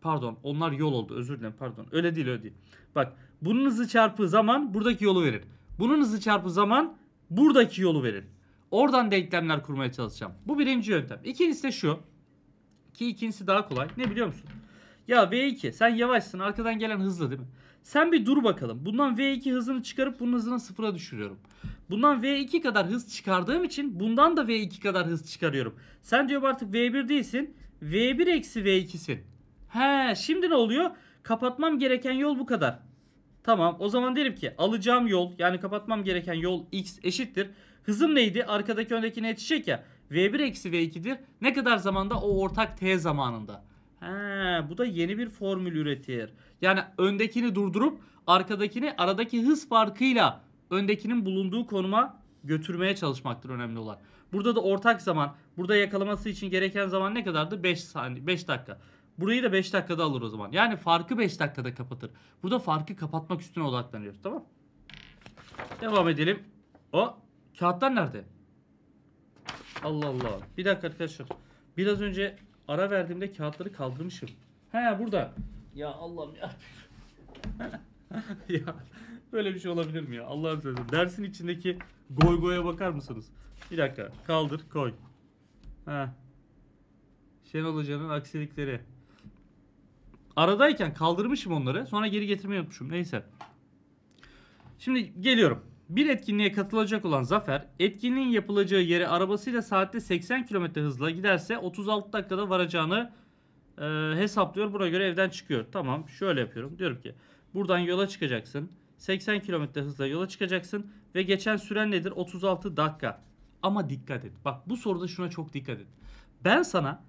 pardon onlar yol oldu özür dilerim pardon. Öyle değil öyle değil. Bak bunun hızı çarpı zaman buradaki yolu verir. Bunun hızı çarpı zaman buradaki yolu verir. Oradan denklemler kurmaya çalışacağım. Bu birinci yöntem. İkincisi de şu. Ki ikincisi daha kolay. Ne biliyor musun? Ya V2 sen yavaşsın arkadan gelen hızlı değil mi? Sen bir dur bakalım. Bundan V2 hızını çıkarıp bunun hızını sıfıra düşürüyorum. Bundan V2 kadar hız çıkardığım için bundan da V2 kadar hız çıkarıyorum. Sen diyorum artık V1 değilsin. V1 eksi V2'sin. He şimdi ne oluyor? Kapatmam gereken yol bu kadar. Tamam o zaman derim ki alacağım yol yani kapatmam gereken yol x eşittir. Hızım neydi? Arkadaki öndekine yetişecek ya. V1 eksi V2'dir. Ne kadar zamanda? O ortak T zamanında. He, bu da yeni bir formül üretir. Yani öndekini durdurup arkadakini aradaki hız farkıyla öndekinin bulunduğu konuma götürmeye çalışmaktır önemli olan. Burada da ortak zaman, burada yakalaması için gereken zaman ne kadardı? 5 saniye, 5 dakika. Burayı da 5 dakikada alır o zaman. Yani farkı 5 dakikada kapatır. Burada farkı kapatmak üstüne odaklanıyoruz. Tamam. Devam edelim. O kağıtlar nerede? Allah Allah. Bir dakika arkadaşlar. Biraz önce ara verdiğimde kağıtları kaldırmışım. He burada. Ya Allah'ım ya. ya böyle bir şey olabilir mi ya? Allah'ım sözü. Dersin içindeki goy goya bakar mısınız? Bir dakika. Kaldır koy. Ha. Şenol Hoca'nın aksilikleri. Aradayken kaldırmışım onları. Sonra geri getirmeyi unutmuşum. Neyse. Şimdi geliyorum. Bir etkinliğe katılacak olan Zafer, etkinliğin yapılacağı yere arabasıyla saatte 80 km hızla giderse 36 dakikada varacağını e, hesaplıyor. Buna göre evden çıkıyor. Tamam şöyle yapıyorum. Diyorum ki buradan yola çıkacaksın. 80 km hızla yola çıkacaksın ve geçen süren nedir? 36 dakika. Ama dikkat et. Bak bu soruda şuna çok dikkat et. Ben sana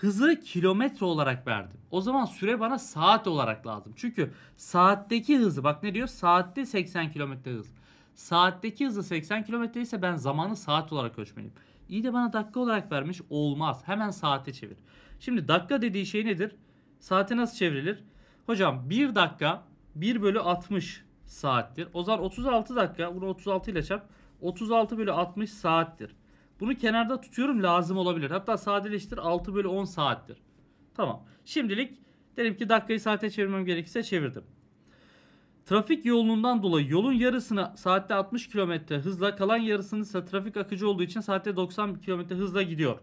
hızı kilometre olarak verdim. O zaman süre bana saat olarak lazım. Çünkü saatteki hızı bak ne diyor? Saatte 80 kilometre hız. Saatteki hızı 80 kilometre ise ben zamanı saat olarak ölçmeliyim. İyi de bana dakika olarak vermiş olmaz. Hemen saate çevir. Şimdi dakika dediği şey nedir? Saate nasıl çevrilir? Hocam 1 dakika 1 bölü 60 saattir. O zaman 36 dakika bunu 36 ile çarp. 36 bölü 60 saattir. Bunu kenarda tutuyorum lazım olabilir. Hatta sadeleştir 6 bölü 10 saattir. Tamam. Şimdilik dedim ki dakikayı saate çevirmem gerekirse çevirdim. Trafik yoğunluğundan dolayı yolun yarısını saatte 60 km hızla kalan yarısını ise trafik akıcı olduğu için saatte 90 km hızla gidiyor.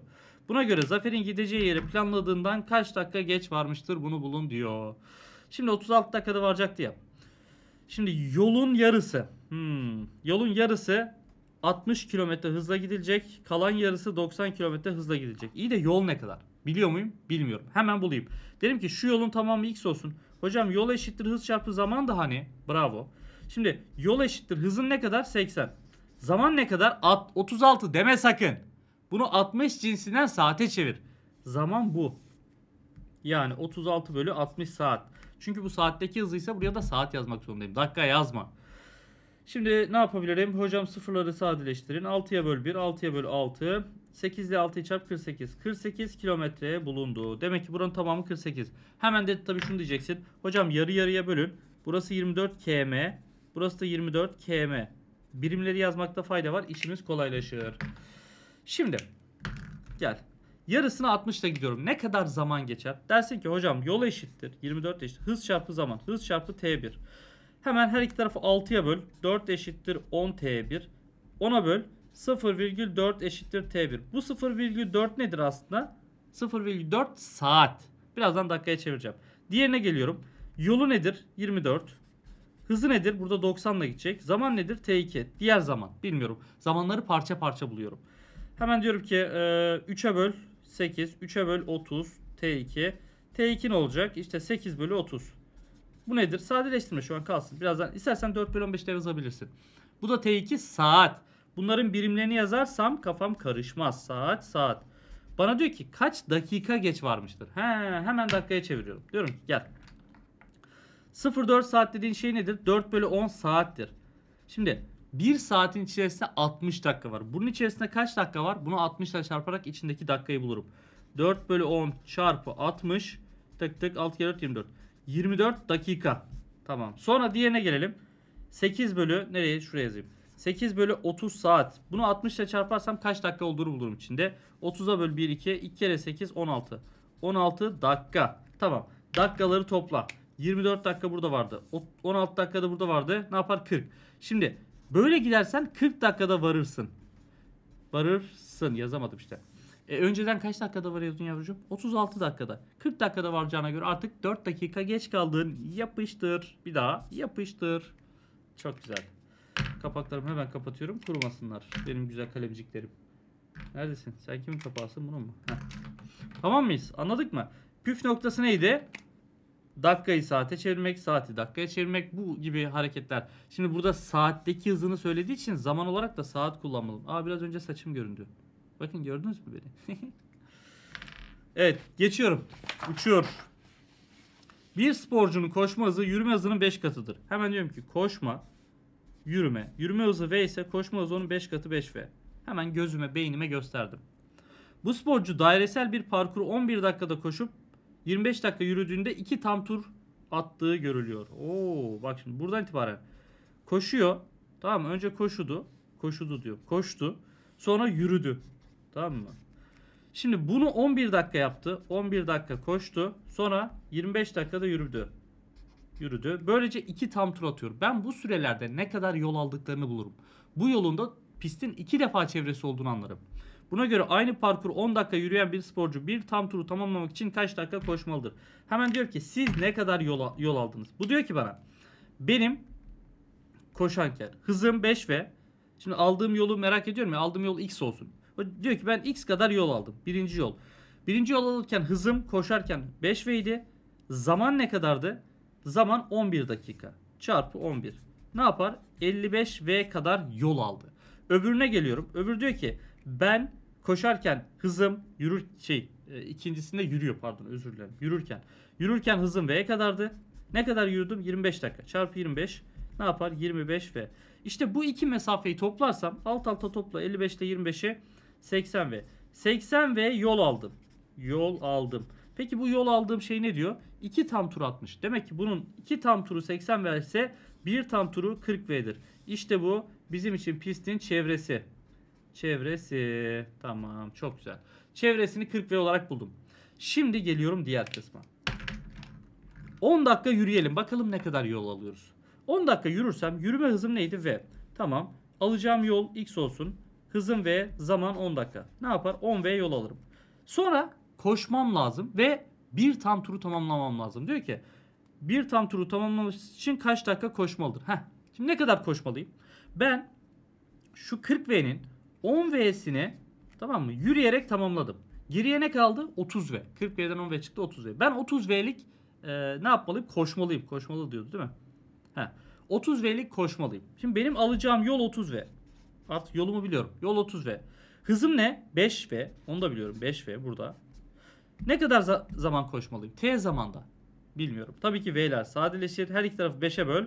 Buna göre Zafer'in gideceği yeri planladığından kaç dakika geç varmıştır bunu bulun diyor. Şimdi 36 dakikada varacak diye. Şimdi yolun yarısı. Hmm, yolun yarısı 60 km hızla gidilecek. Kalan yarısı 90 km hızla gidilecek. İyi de yol ne kadar? Biliyor muyum? Bilmiyorum. Hemen bulayım. Derim ki şu yolun tamamı x olsun. Hocam yol eşittir hız çarpı zaman da hani. Bravo. Şimdi yol eşittir hızın ne kadar? 80. Zaman ne kadar? At 36 deme sakın. Bunu 60 cinsinden saate çevir. Zaman bu. Yani 36 bölü 60 saat. Çünkü bu saatteki hızıysa buraya da saat yazmak zorundayım. Dakika yazma. Şimdi ne yapabilirim? Hocam sıfırları sadeleştirin. 6'ya böl 1, 6'ya böl 6. 8 ile 6'yı çarp 48. 48 kilometre bulundu. Demek ki buranın tamamı 48. Hemen de tabii şunu diyeceksin. Hocam yarı yarıya bölün. Burası 24 km. Burası da 24 km. Birimleri yazmakta fayda var. İşimiz kolaylaşır. Şimdi gel. yarısına 60 ile gidiyorum. Ne kadar zaman geçer? Dersin ki hocam yol eşittir. 24 eşit. Hız çarpı zaman. Hız çarpı T1. Hemen her iki tarafı 6'ya böl. 4 eşittir 10 T1. 10'a böl. 0,4 eşittir T1. Bu 0,4 nedir aslında? 0,4 saat. Birazdan dakikaya çevireceğim. Diğerine geliyorum. Yolu nedir? 24. Hızı nedir? Burada 90 ile gidecek. Zaman nedir? T2. Diğer zaman. Bilmiyorum. Zamanları parça parça buluyorum. Hemen diyorum ki 3'e böl 8. 3'e böl 30. T2. T2 ne olacak? İşte 8 bölü 30. Bu nedir? Sadeleştirme şu an kalsın. Birazdan istersen 4 bölü 15 de yazabilirsin. Bu da T2 saat. Bunların birimlerini yazarsam kafam karışmaz. Saat saat. Bana diyor ki kaç dakika geç varmıştır. He, hemen dakikaya çeviriyorum. Diyorum ki gel. 0-4 saat dediğin şey nedir? 4 bölü 10 saattir. Şimdi 1 saatin içerisinde 60 dakika var. Bunun içerisinde kaç dakika var? Bunu 60 ile çarparak içindeki dakikayı bulurum. 4 bölü 10 çarpı 60 tık tık 6 kere 4 24. 24 dakika. Tamam. Sonra diğerine gelelim. 8 bölü nereye? Şuraya yazayım. 8 bölü 30 saat. Bunu 60 ile çarparsam kaç dakika olduğunu bulurum içinde. 30'a böl 1, 2. 2 kere 8, 16. 16 dakika. Tamam. Dakikaları topla. 24 dakika burada vardı. 16 dakikada burada vardı. Ne yapar? 40. Şimdi böyle gidersen 40 dakikada varırsın. Varırsın. Yazamadım işte. E, önceden kaç dakikada varıyordun yavrucuğum? 36 dakikada. 40 dakikada varacağına göre artık 4 dakika geç kaldın. Yapıştır. Bir daha. Yapıştır. Çok güzel. Kapaklarımı hemen kapatıyorum. Kurumasınlar. Benim güzel kalemciklerim. Neredesin? Sen kimin kapağısın bunun mu? Heh. Tamam mıyız? Anladık mı? Püf noktası neydi? Dakikayı saate çevirmek, saati dakikaya çevirmek bu gibi hareketler. Şimdi burada saatteki hızını söylediği için zaman olarak da saat kullanmalım. Aa biraz önce saçım göründü. Bakın gördünüz mü beni? evet geçiyorum. Uçuyor. Bir sporcunun koşma hızı yürüme hızının 5 katıdır. Hemen diyorum ki koşma, yürüme. Yürüme hızı V ise koşma hızı onun 5 katı 5V. Hemen gözüme, beynime gösterdim. Bu sporcu dairesel bir parkuru 11 dakikada koşup 25 dakika yürüdüğünde 2 tam tur attığı görülüyor. Oo bak şimdi buradan itibaren koşuyor. Tamam önce koşudu. Koşudu diyor. Koştu. Sonra yürüdü. Tamam mı? Şimdi bunu 11 dakika yaptı. 11 dakika koştu. Sonra 25 dakikada yürüdü. Yürüdü. Böylece iki tam tur atıyor. Ben bu sürelerde ne kadar yol aldıklarını bulurum. Bu yolunda pistin iki defa çevresi olduğunu anlarım. Buna göre aynı parkur 10 dakika yürüyen bir sporcu bir tam turu tamamlamak için kaç dakika koşmalıdır? Hemen diyor ki siz ne kadar yol, yol aldınız? Bu diyor ki bana benim koşanken hızım 5 ve şimdi aldığım yolu merak ediyorum ya aldığım yol x olsun. O diyor ki ben x kadar yol aldım. Birinci yol. Birinci yol alırken hızım koşarken 5 v idi. Zaman ne kadardı? Zaman 11 dakika. Çarpı 11. Ne yapar? 55 v kadar yol aldı. Öbürüne geliyorum. Öbür diyor ki ben koşarken hızım yürür şey e, ikincisinde yürüyor pardon özür dilerim. Yürürken. Yürürken hızım v kadardı. Ne kadar yürüdüm? 25 dakika. Çarpı 25 ne yapar? 25 V. İşte bu iki mesafeyi toplarsam alt alta topla 55 ile 25'i 80V. 80V yol aldım. Yol aldım. Peki bu yol aldığım şey ne diyor? 2 tam tur atmış. Demek ki bunun 2 tam turu 80 ise 1 tam turu 40 V'dir. İşte bu bizim için pistin çevresi. Çevresi. Tamam çok güzel. Çevresini 40 V olarak buldum. Şimdi geliyorum diğer kısma. 10 dakika yürüyelim. Bakalım ne kadar yol alıyoruz. 10 dakika yürürsem yürüme hızım neydi? V. Tamam. Alacağım yol X olsun. Hızım V zaman 10 dakika. Ne yapar? 10 V yol alırım. Sonra koşmam lazım ve bir tam turu tamamlamam lazım. Diyor ki bir tam turu tamamlamak için kaç dakika koşmalıdır? Heh. Şimdi ne kadar koşmalıyım? Ben şu 40V'nin 10V'sini tamam mı? Yürüyerek tamamladım. Geriye ne kaldı? 30V. 40V'den 10V çıktı 30V. Ben 30V'lik e, ne yapmalıyım? Koşmalıyım. Koşmalı diyordu değil mi? Heh. 30V'lik koşmalıyım. Şimdi benim alacağım yol 30V. Artık yolumu biliyorum. Yol 30 V. Hızım ne? 5 V. Onu da biliyorum. 5 V burada. Ne kadar za zaman koşmalıyım? T zamanda. Bilmiyorum. Tabii ki V'ler sadeleşir. Her iki tarafı 5'e böl.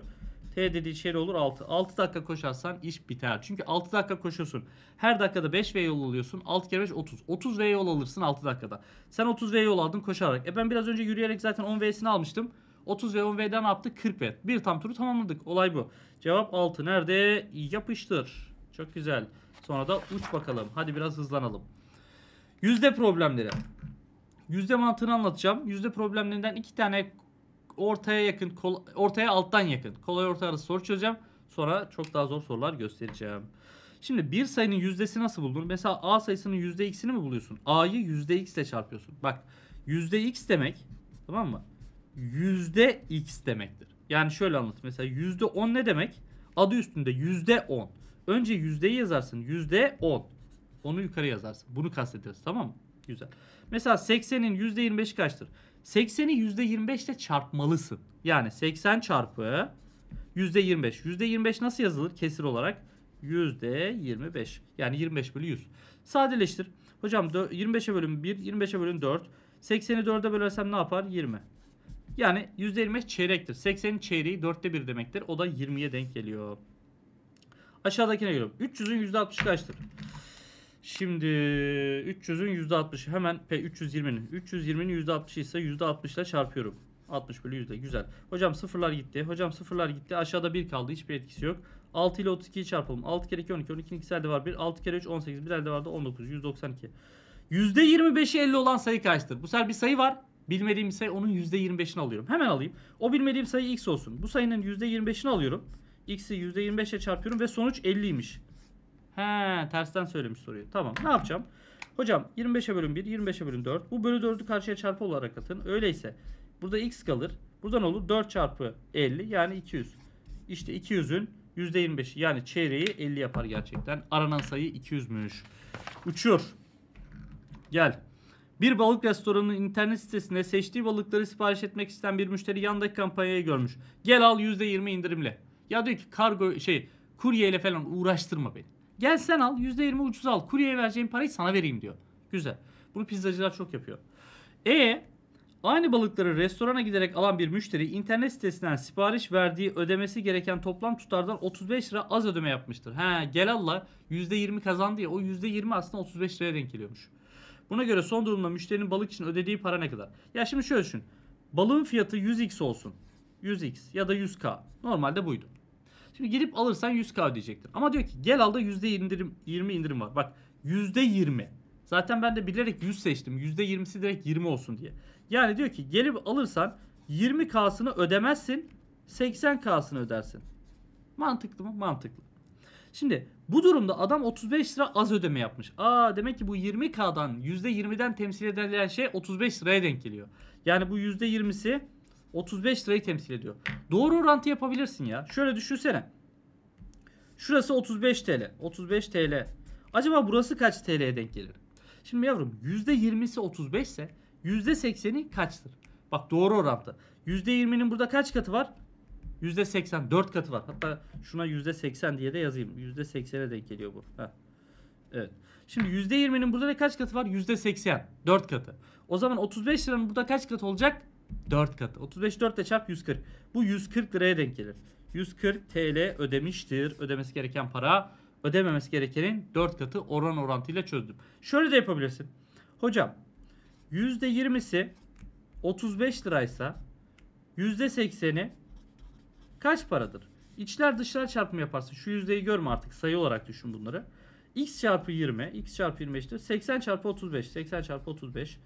T dediği şey olur 6. 6 dakika koşarsan iş biter. Çünkü 6 dakika koşuyorsun. Her dakikada 5 V yol alıyorsun. 6 kere 5 30. 30 V yol alırsın 6 dakikada. Sen 30 V yol aldın koşarak. E ben biraz önce yürüyerek zaten 10 V'sini almıştım. 30 v 10 V'den yaptık 40 V. Bir tam turu tamamladık. Olay bu. Cevap 6. Nerede? Yapıştır. Çok güzel. Sonra da uç bakalım. Hadi biraz hızlanalım. Yüzde problemleri. Yüzde mantığını anlatacağım. Yüzde problemlerinden iki tane ortaya yakın, ortaya alttan yakın. Kolay orta arası soru çözeceğim. Sonra çok daha zor sorular göstereceğim. Şimdi bir sayının yüzdesi nasıl bulunur? Mesela A sayısının yüzde x'ini mi buluyorsun? A'yı yüzde x ile çarpıyorsun. Bak yüzde x demek tamam mı? Yüzde x demektir. Yani şöyle anlat. Mesela yüzde on ne demek? Adı üstünde yüzde on. Önce yüzdeyi yazarsın. Yüzde 10. Onu yukarı yazarsın. Bunu kastediyoruz, tamam mı? Güzel. Mesela 80'in yüzde %25 kaçtır? 80'i yüzde %25 ile çarpmalısın. Yani 80 çarpı yüzde %25. Yüzde %25 nasıl yazılır kesir olarak? Yüzde %25. Yani 25 bölü 100. Sadeleştir. Hocam 25'e bölün 1, 25'e bölün 4. 80'i 4'e bölersem ne yapar? 20. Yani %25 çeyrektir. 80'in çeyreği 4'te 1 demektir. O da 20'ye denk geliyor. Aşağıdakine geliyorum. 300'ün %60'ı kaçtır? Şimdi 300'ün %60'ı hemen P 320'nin. 320'nin %60'ı ise %60 çarpıyorum. 60 bölü Güzel. Hocam sıfırlar gitti. Hocam sıfırlar gitti. Aşağıda 1 kaldı. Hiçbir etkisi yok. 6 ile 32'yi çarpalım. 6 kere 2 12. 12'nin ikisi elde var 1. 6 kere 3 18. Bir elde vardı 19. 192. %25'i 50 olan sayı kaçtır? Bu sefer bir sayı var. Bilmediğim bir sayı onun %25'ini alıyorum. Hemen alayım. O bilmediğim sayı x olsun. Bu sayının %25'ini alıyorum. X'i %25'e çarpıyorum ve sonuç 50'ymiş. He tersten söylemiş soruyu. Tamam ne yapacağım? Hocam 25'e bölüm 1, 25'e bölüm 4. Bu bölü 4'ü karşıya çarpı olarak atın. Öyleyse burada x kalır. Burada ne olur 4 çarpı 50 yani 200. İşte 200'ün %25'i yani çeyreği 50 yapar gerçekten. Aranan sayı 200'müş. Uçuyor. Gel. Bir balık restoranının internet sitesinde seçtiği balıkları sipariş etmek isteyen bir müşteri yandaki kampanyayı görmüş. Gel al %20 indirimle. Ya diyor ki kargo şey kuryeyle falan uğraştırma beni. Gel sen al %20 ucuz al. Kuryeye vereceğim parayı sana vereyim diyor. Güzel. Bunu pizzacılar çok yapıyor. E aynı balıkları restorana giderek alan bir müşteri internet sitesinden sipariş verdiği ödemesi gereken toplam tutardan 35 lira az ödeme yapmıştır. He gel Allah %20 kazandı ya o %20 aslında 35 liraya denk geliyormuş. Buna göre son durumda müşterinin balık için ödediği para ne kadar? Ya şimdi şöyle düşün. Balığın fiyatı 100x olsun. 100x ya da 100k. Normalde buydu. Şimdi gidip alırsan 100k diyecektir. Ama diyor ki gel al da %20 indirim, 20 indirim var. Bak %20. Zaten ben de bilerek 100 seçtim. %20'si direkt 20 olsun diye. Yani diyor ki gelip alırsan 20k'sını ödemezsin. 80k'sını ödersin. Mantıklı mı? Mantıklı. Şimdi bu durumda adam 35 lira az ödeme yapmış. Aa demek ki bu 20K'dan %20'den temsil edilen şey 35 liraya denk geliyor. Yani bu %20'si 35 lirayı temsil ediyor. Doğru orantı yapabilirsin ya. Şöyle düşünsene. Şurası 35 TL. 35 TL. Acaba burası kaç TL'ye denk gelir? Şimdi yavrum %20'si 35 ise %80'i kaçtır? Bak doğru orantı. %20'nin burada kaç katı var? %80. 4 katı var. Hatta şuna %80 diye de yazayım. %80'e denk geliyor bu. Heh. Evet. Şimdi %20'nin burada kaç katı var? %80. 4 katı. O zaman 35 liranın burada kaç katı olacak? 4 katı. 35 4 ile çarp 140. Bu 140 liraya denk gelir. 140 TL ödemiştir. Ödemesi gereken para ödememesi gerekenin 4 katı oran orantıyla çözdüm. Şöyle de yapabilirsin. Hocam %20'si 35 liraysa %80'i kaç paradır? İçler dışlar çarpımı yaparsın. Şu yüzdeyi görme artık sayı olarak düşün bunları. X çarpı 20, X çarpı 25'tir. 80 çarpı 35, 80 çarpı 35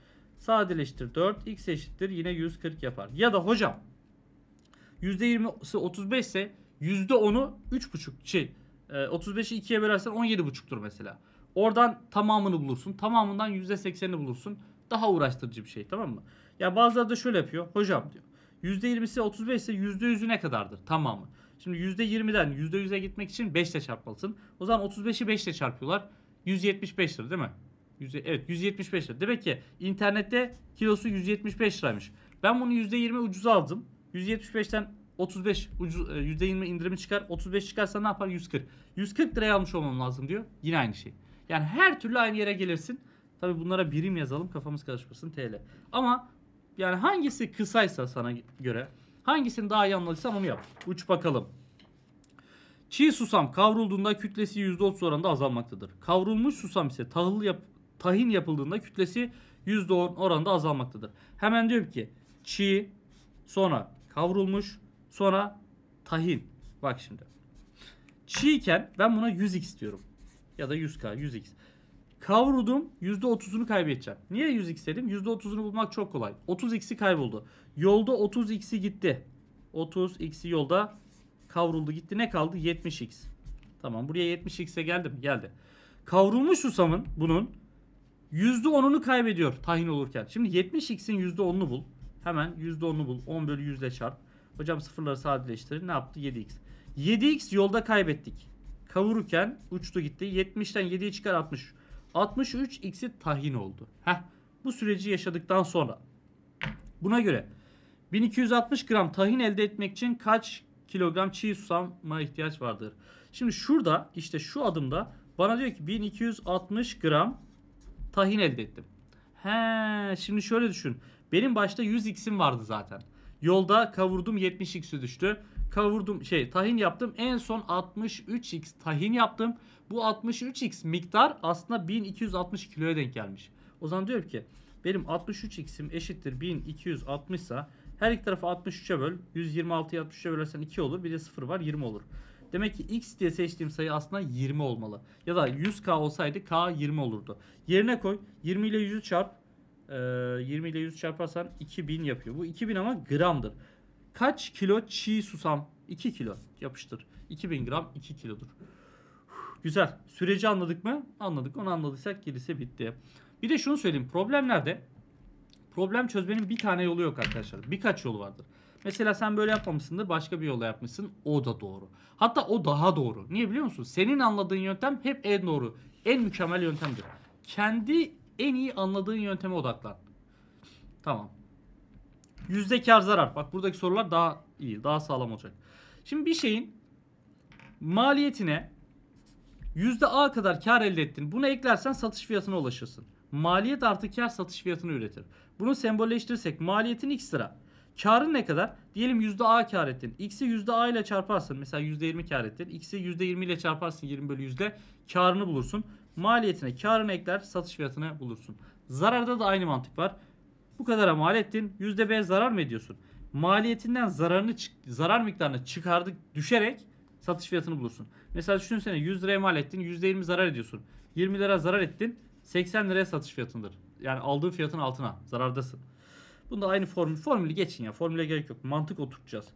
sadeleştir 4 x eşittir yine 140 yapar. Ya da hocam %20'si 35 ise %10'u 3,5 şey 35'i e, 2'ye bölersen 17,5'tur mesela. Oradan tamamını bulursun. Tamamından %80'ini bulursun. Daha uğraştırıcı bir şey tamam mı? Ya bazıları da şöyle yapıyor. Hocam diyor. %20'si 35 ise %100'ü ne kadardır tamamı? Şimdi %20'den %100'e gitmek için 5 ile çarpmalısın. O zaman 35'i 5 ile çarpıyorlar. 175'tir değil mi? 100, evet 175 lira. Demek ki internette kilosu 175 liraymış. Ben bunu %20 ucuz aldım. 175'ten 35 ucuz, %20 indirimi çıkar. 35 çıkarsa ne yapar? 140. 140 liraya almış olmam lazım diyor. Yine aynı şey. Yani her türlü aynı yere gelirsin. Tabi bunlara birim yazalım kafamız karışmasın TL. Ama yani hangisi kısaysa sana göre hangisini daha iyi anladıysan onu yap. Uç bakalım. Çiğ susam kavrulduğunda kütlesi %30 oranında azalmaktadır. Kavrulmuş susam ise tahıl yap tahin yapıldığında kütlesi %10 oranda azalmaktadır. Hemen diyorum ki çiğ sonra kavrulmuş sonra tahin. Bak şimdi. Çiğken ben buna 100x diyorum. Ya da 100k 100x. Kavrudum %30'unu kaybedeceğim. Niye 100x dedim? %30'unu bulmak çok kolay. 30x'i kayboldu. Yolda 30x'i gitti. 30x'i yolda kavruldu gitti. Ne kaldı? 70x. Tamam buraya 70x'e geldim. Geldi. Kavrulmuş susamın bunun %10'unu kaybediyor tahin olurken. Şimdi 70x'in %10'unu bul. Hemen %10'unu bul. 10 bölü 100 ile çarp. Hocam sıfırları sadeleştir. Ne yaptı? 7x. 7x yolda kaybettik. Kavururken uçtu gitti. 70'ten 7'yi çıkar 60. 63x'i tahin oldu. Heh. Bu süreci yaşadıktan sonra. Buna göre 1260 gram tahin elde etmek için kaç kilogram çiğ susama ihtiyaç vardır? Şimdi şurada işte şu adımda bana diyor ki 1260 gram tahin elde ettim. He, şimdi şöyle düşün. Benim başta 100x'im vardı zaten. Yolda kavurdum 70x'e düştü. Kavurdum şey tahin yaptım. En son 63x tahin yaptım. Bu 63x miktar aslında 1260 kiloya denk gelmiş. O zaman diyorum ki benim 63x'im eşittir 1260 ise her iki tarafı 63'e böl. 126'yı 63'e bölersen 2 olur. Bir de 0 var 20 olur. Demek ki x diye seçtiğim sayı aslında 20 olmalı. Ya da 100k olsaydı k 20 olurdu. Yerine koy 20 ile 100 çarp. 20 ile 100 çarparsan 2000 yapıyor. Bu 2000 ama gramdır. Kaç kilo çiğ susam? 2 kilo yapıştır. 2000 gram 2 kilodur. Güzel. Süreci anladık mı? Anladık. Onu anladıysak gerisi bitti. Bir de şunu söyleyeyim. Problemlerde problem çözmenin bir tane yolu yok arkadaşlar. Birkaç yolu vardır. Mesela sen böyle yapmamışsındır başka bir yola yapmışsın. O da doğru. Hatta o daha doğru. Niye biliyor musun? Senin anladığın yöntem hep en doğru. En mükemmel yöntemdir. Kendi en iyi anladığın yönteme odaklan. Tamam. Yüzde kar zarar. Bak buradaki sorular daha iyi, daha sağlam olacak. Şimdi bir şeyin maliyetine yüzde A kadar kar elde ettin. Bunu eklersen satış fiyatına ulaşırsın. Maliyet artı kar satış fiyatını üretir. Bunu sembolleştirirsek maliyetin x lira. Karın ne kadar? Diyelim yüzde %A kar ettin. X'i yüzde %A ile çarparsın. Mesela yüzde %20 kar ettin. X'i yüzde %20 ile çarparsın. 20 bölü yüzde karını bulursun. Maliyetine karını ekler. Satış fiyatını bulursun. Zararda da aynı mantık var. Bu kadara mal ettin. %B zarar mı ediyorsun? Maliyetinden zararını zarar miktarını çıkardık düşerek satış fiyatını bulursun. Mesela düşünsene 100 liraya mal ettin. %20 zarar ediyorsun. 20 lira zarar ettin. 80 liraya satış fiyatındır. Yani aldığın fiyatın altına zarardasın. Bunda aynı formül. Formülü geçin ya. Formüle gerek yok. Mantık oturtacağız.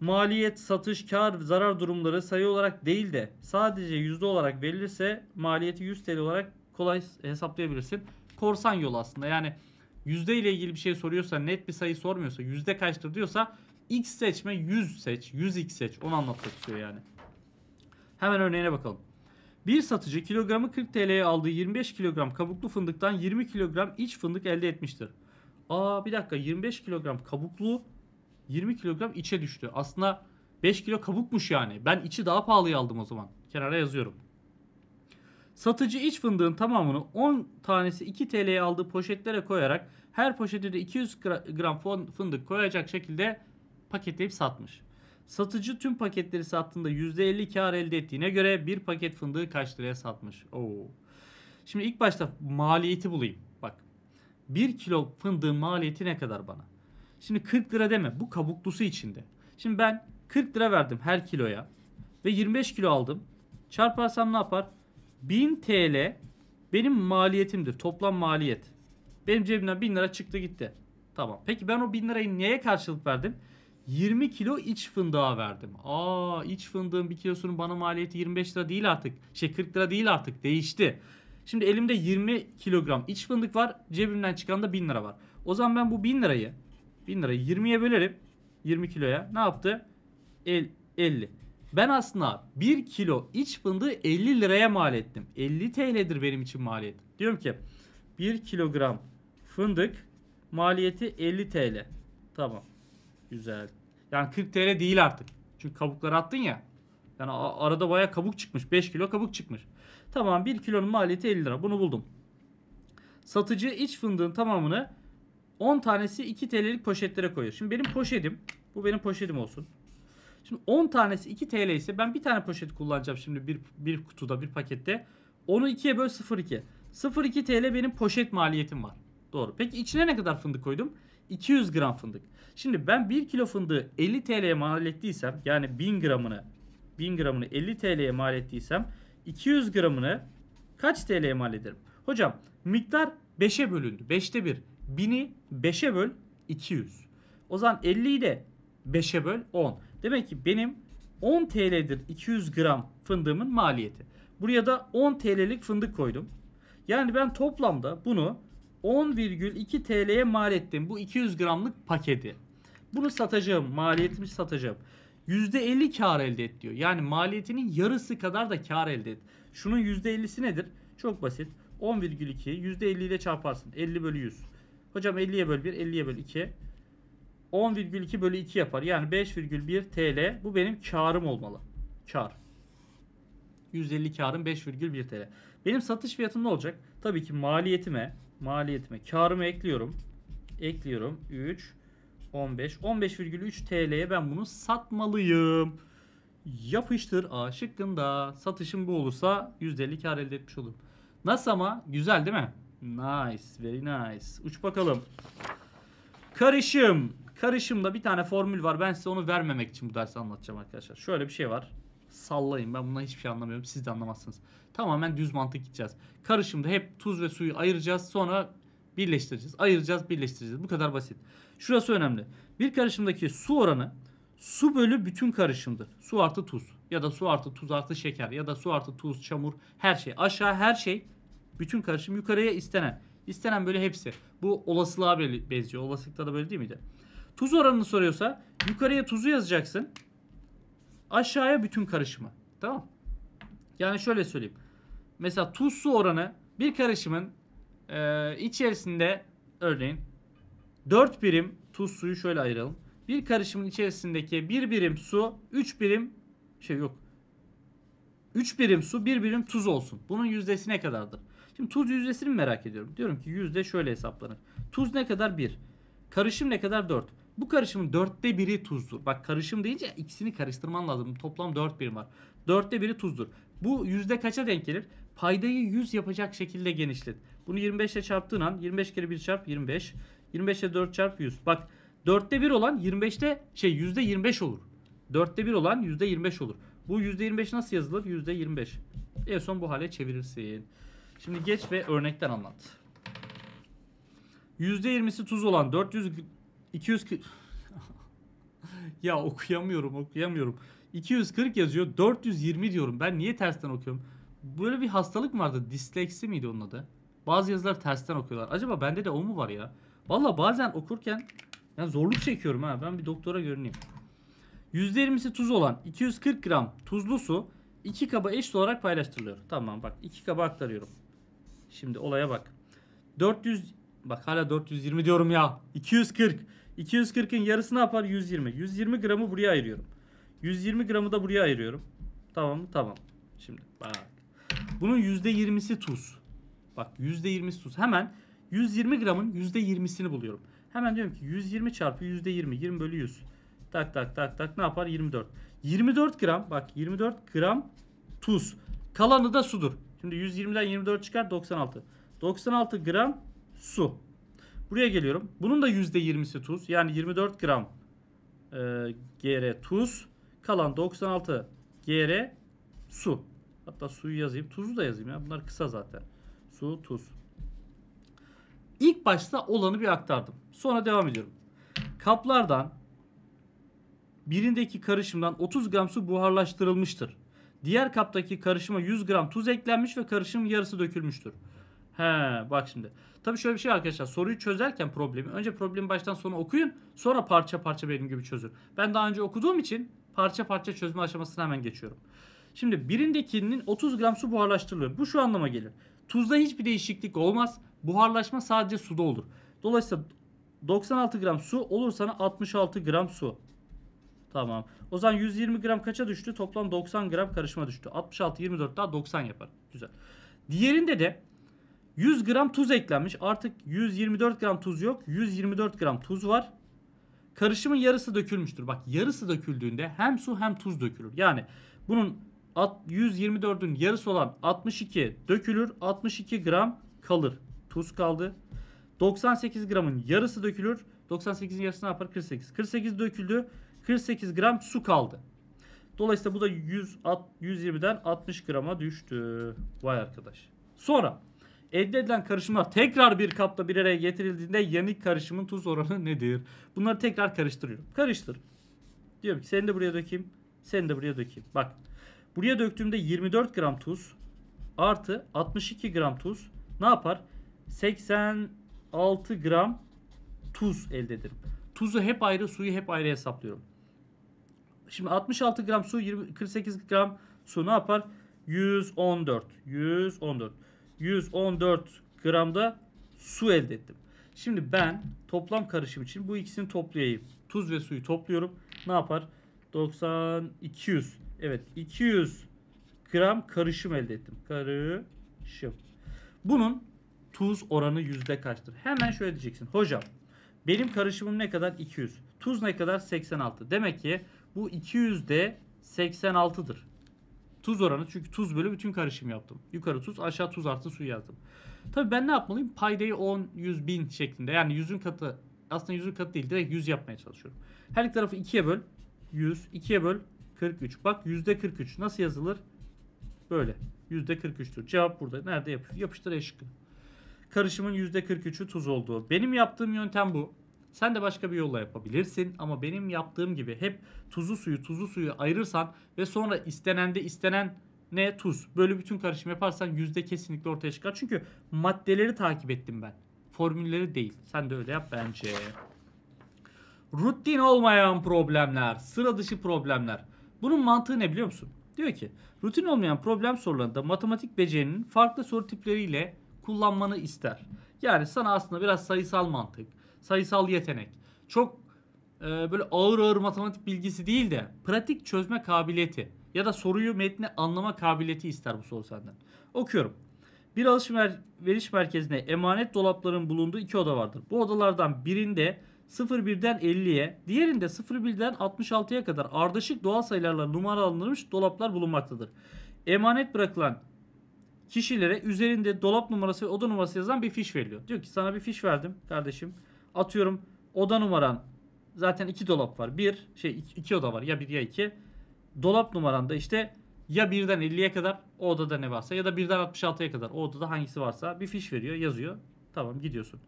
Maliyet, satış, kar, zarar durumları sayı olarak değil de sadece yüzde olarak verilirse maliyeti 100 TL olarak kolay hesaplayabilirsin. Korsan yolu aslında. Yani yüzde ile ilgili bir şey soruyorsa net bir sayı sormuyorsa yüzde kaçtır diyorsa x seçme 100 seç 100x seç onu anlatmak istiyor yani. Hemen örneğine bakalım. Bir satıcı kilogramı 40 TL'ye aldığı 25 kilogram kabuklu fındıktan 20 kilogram iç fındık elde etmiştir. Aa bir dakika 25 kilogram kabuklu 20 kilogram içe düştü. Aslında 5 kilo kabukmuş yani. Ben içi daha pahalıya aldım o zaman. Kenara yazıyorum. Satıcı iç fındığın tamamını 10 tanesi 2 TL'ye aldığı poşetlere koyarak her poşete de 200 gram fındık koyacak şekilde paketleyip satmış. Satıcı tüm paketleri sattığında %50 kar elde ettiğine göre bir paket fındığı kaç liraya satmış? Oo. Şimdi ilk başta maliyeti bulayım. 1 kilo fındığın maliyeti ne kadar bana? Şimdi 40 lira deme. Bu kabuklusu içinde. Şimdi ben 40 lira verdim her kiloya ve 25 kilo aldım. Çarparsam ne yapar? 1000 TL benim maliyetimdir. Toplam maliyet. Benim cebimden 1000 lira çıktı gitti. Tamam. Peki ben o 1000 lirayı neye karşılık verdim? 20 kilo iç fındığa verdim. Aa iç fındığın bir kilosunun bana maliyeti 25 lira değil artık. Şey 40 lira değil artık. Değişti. Şimdi elimde 20 kilogram iç fındık var. Cebimden çıkan da 1000 lira var. O zaman ben bu 1000 lirayı 1000 lirayı 20'ye bölerim. 20 kiloya. Ne yaptı? El, 50. Ben aslında 1 kilo iç fındığı 50 liraya mal ettim. 50 TL'dir benim için maliyet. Diyorum ki 1 kilogram fındık maliyeti 50 TL. Tamam. Güzel. Yani 40 TL değil artık. Çünkü kabukları attın ya. Yani arada baya kabuk çıkmış. 5 kilo kabuk çıkmış. Tamam 1 kilonun maliyeti 50 lira. Bunu buldum. Satıcı iç fındığın tamamını 10 tanesi 2 TL'lik poşetlere koyuyor. Şimdi benim poşetim bu benim poşetim olsun. Şimdi 10 tanesi 2 TL ise ben bir tane poşet kullanacağım şimdi bir, bir kutuda bir pakette. Onu 2'ye böl 0,2. 0,2 TL benim poşet maliyetim var. Doğru. Peki içine ne kadar fındık koydum? 200 gram fındık. Şimdi ben 1 kilo fındığı 50 TL'ye mal ettiysem yani 1000 gramını 1000 gramını 50 TL'ye mal ettiysem 200 gramını kaç TL'ye mal ederim? Hocam miktar 5'e bölündü. 5'te 1. 1000'i 5'e böl 200. O zaman 50'yi de 5'e böl 10. Demek ki benim 10 TL'dir 200 gram fındığımın maliyeti. Buraya da 10 TL'lik fındık koydum. Yani ben toplamda bunu 10,2 TL'ye mal ettim. Bu 200 gramlık paketi. Bunu satacağım. Maliyetimi satacağım. %50 kar elde et diyor. Yani maliyetinin yarısı kadar da kar elde et. Şunun %50'si nedir? Çok basit. 10,2'yi %50 ile çarparsın. 50 bölü 100. Hocam 50'ye böl 1, 50'ye böl 2. 10,2 bölü 2 yapar. Yani 5,1 TL. Bu benim karım olmalı. Kar. 150 karım 5,1 TL. Benim satış fiyatım ne olacak? Tabii ki maliyetime, maliyetime karımı ekliyorum. Ekliyorum. 3 15. 15,3 TL'ye ben bunu satmalıyım. Yapıştır A şıkkında. Satışım bu olursa %50 kar elde etmiş olurum. Nasıl ama? Güzel değil mi? Nice. Very nice. Uç bakalım. Karışım. Karışımda bir tane formül var. Ben size onu vermemek için bu dersi anlatacağım arkadaşlar. Şöyle bir şey var. Sallayın. Ben bundan hiçbir şey anlamıyorum. Siz de anlamazsınız. Tamamen düz mantık gideceğiz. Karışımda hep tuz ve suyu ayıracağız. Sonra birleştireceğiz. Ayıracağız, birleştireceğiz. Bu kadar basit. Şurası önemli. Bir karışımdaki su oranı su bölü bütün karışımdır. Su artı tuz ya da su artı tuz artı şeker ya da su artı tuz, çamur her şey. Aşağı her şey bütün karışım yukarıya istenen. İstenen böyle hepsi. Bu olasılığa benziyor. Olasılıkta da böyle değil miydi? Tuz oranını soruyorsa yukarıya tuzu yazacaksın. Aşağıya bütün karışımı. Tamam. Yani şöyle söyleyeyim. Mesela tuz su oranı bir karışımın e, içerisinde örneğin 4 birim tuz suyu şöyle ayıralım. Bir karışımın içerisindeki 1 birim su 3 birim şey yok. 3 birim su 1 birim tuz olsun. Bunun yüzdesi ne kadardır? Şimdi tuz yüzdesini merak ediyorum. Diyorum ki yüzde şöyle hesaplanır. Tuz ne kadar? 1. Karışım ne kadar? 4. Bu karışımın dörtte biri tuzdur. Bak karışım deyince ikisini karıştırman lazım. Toplam 4 birim var. Dörtte biri tuzdur. Bu yüzde kaça denk gelir? Paydayı 100 yapacak şekilde genişlet. Bunu 25 ile çarptığın an 25 kere 1 çarp 25. 25'e 4 çarpı 100. Bak 4'te 1 olan 25'te şey yüzde %25 olur. 4'te 1 olan yüzde %25 olur. Bu yüzde %25 nasıl yazılır? %25. En son bu hale çevirirsin. Şimdi geç ve örnekten anlat. Yüzde %20'si tuz olan 400 240 Ya okuyamıyorum, okuyamıyorum. 240 yazıyor. 420 diyorum. Ben niye tersten okuyorum? Böyle bir hastalık mı vardı? Disleksi miydi onun adı? Bazı yazılar tersten okuyorlar. Acaba bende de o mu var ya? Valla bazen okurken yani zorluk çekiyorum ha. Ben bir doktora görüneyim. %20'si tuz olan 240 gram tuzlu su 2 kaba eşit olarak paylaştırılıyor. Tamam bak 2 kaba aktarıyorum. Şimdi olaya bak. 400 bak hala 420 diyorum ya. 240. 240'ın yarısı ne yapar? 120. 120 gramı buraya ayırıyorum. 120 gramı da buraya ayırıyorum. Tamam mı? Tamam. Şimdi bak. Bunun %20'si tuz. Bak %20'si tuz. Hemen 120 gramın %20'sini buluyorum. Hemen diyorum ki 120 çarpı %20. 20 bölü 100. Tak tak tak tak ne yapar? 24. 24 gram bak 24 gram tuz. Kalanı da sudur. Şimdi 120'den 24 çıkar 96. 96 gram su. Buraya geliyorum. Bunun da %20'si tuz. Yani 24 gram e, GR tuz. Kalan 96 GR su. Hatta suyu yazayım. Tuzu da yazayım ya. Bunlar kısa zaten. Su, tuz. İlk başta olanı bir aktardım. Sonra devam ediyorum. Kaplardan birindeki karışımdan 30 gram su buharlaştırılmıştır. Diğer kaptaki karışıma 100 gram tuz eklenmiş ve karışımın yarısı dökülmüştür. He bak şimdi. Tabii şöyle bir şey arkadaşlar. Soruyu çözerken problemi önce problemi baştan sona okuyun. Sonra parça parça benim gibi çözün. Ben daha önce okuduğum için parça parça çözme aşamasına hemen geçiyorum. Şimdi birindekinin 30 gram su buharlaştırılır. Bu şu anlama gelir. Tuzda hiçbir değişiklik olmaz. Buharlaşma sadece suda olur. Dolayısıyla 96 gram su olur sana 66 gram su. Tamam. O zaman 120 gram kaça düştü? Toplam 90 gram karışma düştü. 66, 24 daha 90 yapar. Güzel. Diğerinde de 100 gram tuz eklenmiş. Artık 124 gram tuz yok. 124 gram tuz var. Karışımın yarısı dökülmüştür. Bak yarısı döküldüğünde hem su hem tuz dökülür. Yani bunun 124'ün yarısı olan 62 dökülür. 62 gram kalır tuz kaldı. 98 gramın yarısı dökülür. 98'in yarısı ne yapar? 48. 48 döküldü. 48 gram su kaldı. Dolayısıyla bu da 100, 120'den 60 grama düştü. Vay arkadaş. Sonra elde edilen karışımlar tekrar bir kapta bir araya getirildiğinde yanık karışımın tuz oranı nedir? Bunları tekrar karıştırıyorum. Karıştır. Diyorum ki seni de buraya dökeyim. Seni de buraya dökeyim. Bak. Buraya döktüğümde 24 gram tuz artı 62 gram tuz ne yapar? 86 gram tuz elde ederim. Tuzu hep ayrı, suyu hep ayrı hesaplıyorum. Şimdi 66 gram su, 48 gram su ne yapar? 114. 114. 114 gramda su elde ettim. Şimdi ben toplam karışım için bu ikisini toplayayım. Tuz ve suyu topluyorum. Ne yapar? 90, 200. Evet 200 gram karışım elde ettim. Karışım. Bunun tuz oranı yüzde kaçtır? Hemen şöyle diyeceksin. Hocam benim karışımım ne kadar? 200. Tuz ne kadar? 86. Demek ki bu 200'de 86'dır. Tuz oranı çünkü tuz bölü bütün karışım yaptım. Yukarı tuz aşağı tuz artı su yazdım. Tabii ben ne yapmalıyım? Paydayı 10, 100, 1000 şeklinde yani yüzün katı aslında yüzün katı değil direkt 100 yapmaya çalışıyorum. Her iki tarafı 2'ye böl 100, 2'ye böl 43. Bak %43 nasıl yazılır? Böyle. %43'tür. Cevap burada. Nerede yapıştır? Yapıştır E Karışımın %43'ü tuz olduğu. Benim yaptığım yöntem bu. Sen de başka bir yolla yapabilirsin ama benim yaptığım gibi hep tuzu suyu tuzu suyu ayırırsan ve sonra istenende istenen ne tuz. Böyle bütün karışım yaparsan yüzde kesinlikle ortaya çıkar. Çünkü maddeleri takip ettim ben. Formülleri değil. Sen de öyle yap bence. Rutin olmayan problemler, sıra dışı problemler. Bunun mantığı ne biliyor musun? Diyor ki rutin olmayan problem sorularında matematik becerinin farklı soru tipleriyle kullanmanı ister. Yani sana aslında biraz sayısal mantık, sayısal yetenek, çok e, böyle ağır ağır matematik bilgisi değil de pratik çözme kabiliyeti ya da soruyu metni anlama kabiliyeti ister bu soru senden. Okuyorum. Bir alışveriş merkezinde emanet dolapların bulunduğu iki oda vardır. Bu odalardan birinde 01'den 50'ye, diğerinde 01'den 66'ya kadar ardışık doğal sayılarla numaralandırılmış dolaplar bulunmaktadır. Emanet bırakılan kişilere üzerinde dolap numarası ve oda numarası yazan bir fiş veriliyor. Diyor ki sana bir fiş verdim kardeşim. Atıyorum oda numaran zaten iki dolap var. Bir şey iki, iki oda var ya bir ya iki. Dolap numaranda işte ya birden 50'ye kadar o odada ne varsa ya da birden 66'ya kadar o odada hangisi varsa bir fiş veriyor yazıyor. Tamam gidiyorsun.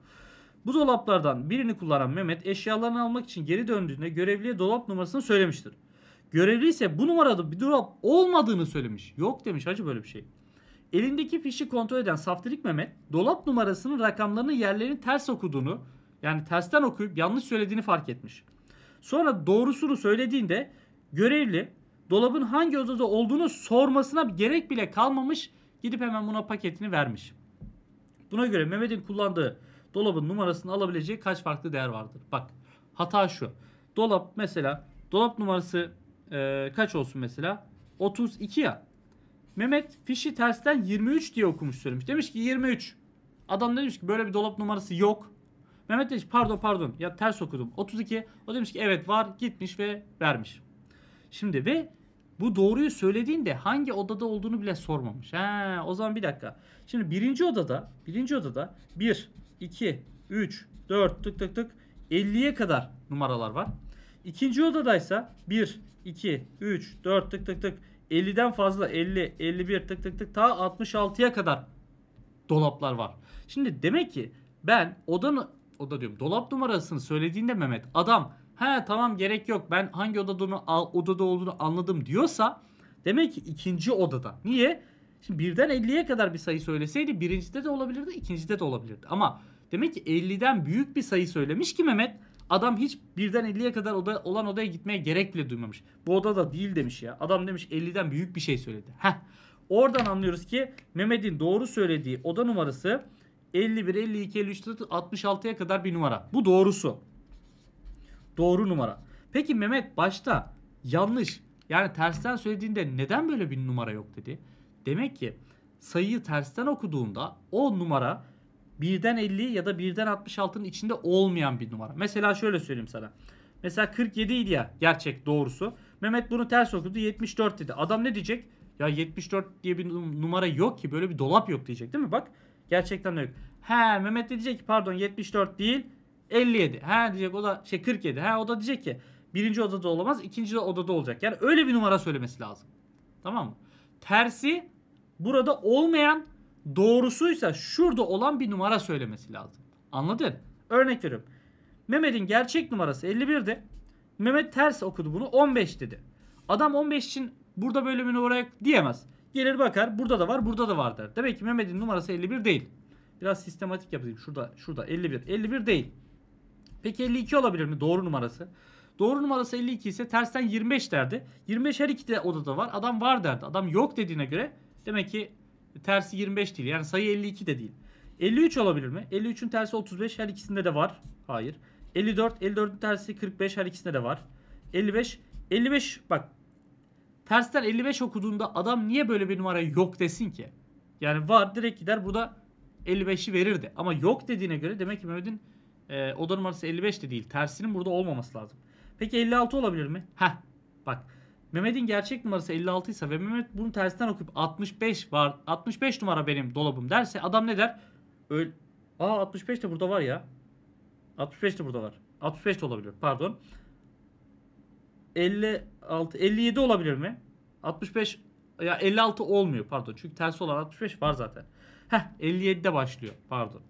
Bu dolaplardan birini kullanan Mehmet eşyalarını almak için geri döndüğünde görevliye dolap numarasını söylemiştir. Görevli ise bu numarada bir dolap olmadığını söylemiş. Yok demiş hacı böyle bir şey. Elindeki fişi kontrol eden Saftirik Mehmet dolap numarasının rakamlarını yerlerini ters okuduğunu yani tersten okuyup yanlış söylediğini fark etmiş. Sonra doğrusunu söylediğinde görevli dolabın hangi odada olduğunu sormasına gerek bile kalmamış gidip hemen buna paketini vermiş. Buna göre Mehmet'in kullandığı dolabın numarasını alabileceği kaç farklı değer vardır? Bak hata şu. Dolap mesela dolap numarası e, kaç olsun mesela? 32 ya. Mehmet fişi tersten 23 diye okumuş söylemiş. Demiş ki 23. Adam demiş ki böyle bir dolap numarası yok. Mehmet demiş pardon pardon ya ters okudum. 32. O demiş ki evet var gitmiş ve vermiş. Şimdi ve bu doğruyu söylediğinde hangi odada olduğunu bile sormamış. He, o zaman bir dakika. Şimdi birinci odada, birinci odada 1, 2, 3, 4 tık tık tık 50'ye kadar numaralar var. İkinci odadaysa 1, 2, 3, 4 tık tık tık 50'den fazla 50, 51 tık tık tık ta 66'ya kadar dolaplar var. Şimdi demek ki ben odanı, oda diyorum dolap numarasını söylediğinde Mehmet adam he tamam gerek yok ben hangi odada, onu, odada olduğunu anladım diyorsa demek ki ikinci odada. Niye? Şimdi birden 50'ye kadar bir sayı söyleseydi birincide de olabilirdi ikincide de olabilirdi. Ama demek ki 50'den büyük bir sayı söylemiş ki Mehmet Adam hiç birden 50'ye kadar oda, olan odaya gitmeye gerek bile duymamış. Bu oda da değil demiş ya. Adam demiş 50'den büyük bir şey söyledi. Heh. Oradan anlıyoruz ki Mehmet'in doğru söylediği oda numarası 51, 52, 53, 66'ya kadar bir numara. Bu doğrusu. Doğru numara. Peki Mehmet başta yanlış yani tersten söylediğinde neden böyle bir numara yok dedi. Demek ki sayıyı tersten okuduğunda o numara 1'den 50 ya da 1'den 66'nın içinde olmayan bir numara. Mesela şöyle söyleyeyim sana. Mesela 47 idi ya gerçek doğrusu. Mehmet bunu ters okudu 74 dedi. Adam ne diyecek? Ya 74 diye bir numara yok ki böyle bir dolap yok diyecek değil mi? Bak gerçekten de yok. He Mehmet de diyecek ki pardon 74 değil 57. He diyecek o da şey 47. He o da diyecek ki birinci odada olamaz ikinci odada olacak. Yani öyle bir numara söylemesi lazım. Tamam mı? Tersi burada olmayan doğrusuysa şurada olan bir numara söylemesi lazım. Anladın? Örnek veriyorum. Mehmet'in gerçek numarası 51'di. Mehmet ters okudu bunu 15 dedi. Adam 15 için burada böyle bir diyemez. Gelir bakar burada da var burada da var der. Demek ki Mehmet'in numarası 51 değil. Biraz sistematik yapayım. Şurada şurada 51. 51 değil. Peki 52 olabilir mi? Doğru numarası. Doğru numarası 52 ise tersten 25 derdi. 25 her iki de odada var. Adam var derdi. Adam yok dediğine göre demek ki tersi 25 değil. Yani sayı 52 de değil. 53 olabilir mi? 53'ün tersi 35 her ikisinde de var. Hayır. 54, 54'ün tersi 45 her ikisinde de var. 55, 55 bak tersten 55 okuduğunda adam niye böyle bir numara yok desin ki? Yani var direkt gider burada 55'i verirdi. Ama yok dediğine göre demek ki Mehmet'in e, oda numarası 55 de değil. Tersinin burada olmaması lazım. Peki 56 olabilir mi? Heh bak Mehmet'in gerçek numarası 56 ise ve Mehmet bunu tersten okuyup 65 var 65 numara benim dolabım derse adam ne der? Öyle, aa 65 de burada var ya. 65 de burada var. 65 de olabilir pardon. 56 57 olabilir mi? 65 ya 56 olmuyor pardon. Çünkü tersi olan 65 var zaten. Heh 57'de başlıyor pardon.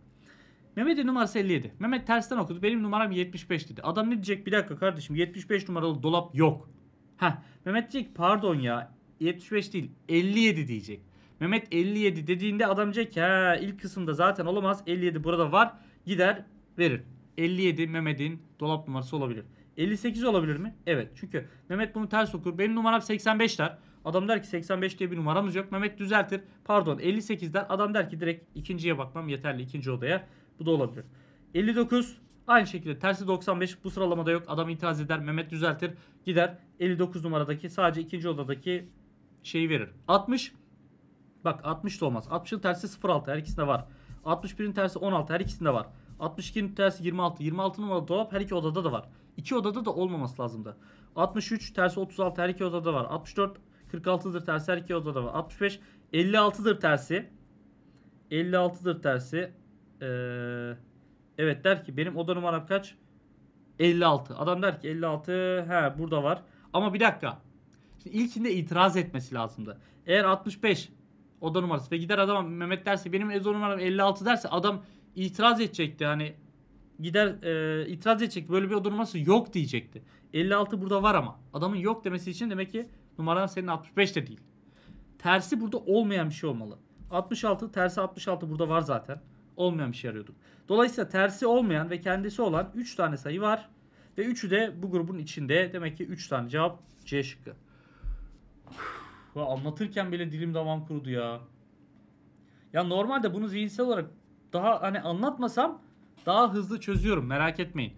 Mehmet'in numarası 57. Mehmet tersten okudu. Benim numaram 75 dedi. Adam ne diyecek? Bir dakika kardeşim 75 numaralı dolap yok. Ha Mehmet diyecek pardon ya 75 değil 57 diyecek. Mehmet 57 dediğinde adam diyecek ki ilk kısımda zaten olamaz 57 burada var gider verir. 57 Mehmet'in dolap numarası olabilir. 58 olabilir mi? Evet. Çünkü Mehmet bunu ters okur. Benim numaram 85 der. Adam der ki 85 diye bir numaramız yok. Mehmet düzeltir. Pardon 58 der. Adam der ki direkt ikinciye bakmam yeterli. ikinci odaya. Bu da olabilir. 59 Aynı şekilde tersi 95 bu sıralamada yok. Adam itiraz eder. Mehmet düzeltir gider 59 numaradaki sadece ikinci odadaki şeyi verir. 60 bak 60 da olmaz. 60'ın tersi 06 her ikisinde var. 61'in tersi 16 her ikisinde var. 62'nin tersi 26. 26 numaralı dolap her iki odada da var. İki odada da olmaması lazımdı. 63 tersi 36 her iki odada var. 64 46'dır tersi her iki odada var. 65 56'dır tersi. 56'dır tersi. Ee, evet der ki benim oda numaram kaç? 56. Adam der ki 56 he burada var. Ama bir dakika. Şimdi ilkinde itiraz etmesi lazımdı. Eğer 65 oda numarası ve gider adam Mehmet derse benim ezo numaram 56 derse adam itiraz edecekti. Hani gider e, itiraz edecekti. Böyle bir oda numarası yok diyecekti. 56 burada var ama. Adamın yok demesi için demek ki numaran senin 65 de değil. Tersi burada olmayan bir şey olmalı. 66 tersi 66 burada var zaten olmayan bir şey arıyorduk. Dolayısıyla tersi olmayan ve kendisi olan 3 tane sayı var. Ve 3'ü de bu grubun içinde. Demek ki 3 tane cevap C şıkkı. Uf, anlatırken bile dilim damam kurudu ya. Ya normalde bunu zihinsel olarak daha hani anlatmasam daha hızlı çözüyorum merak etmeyin.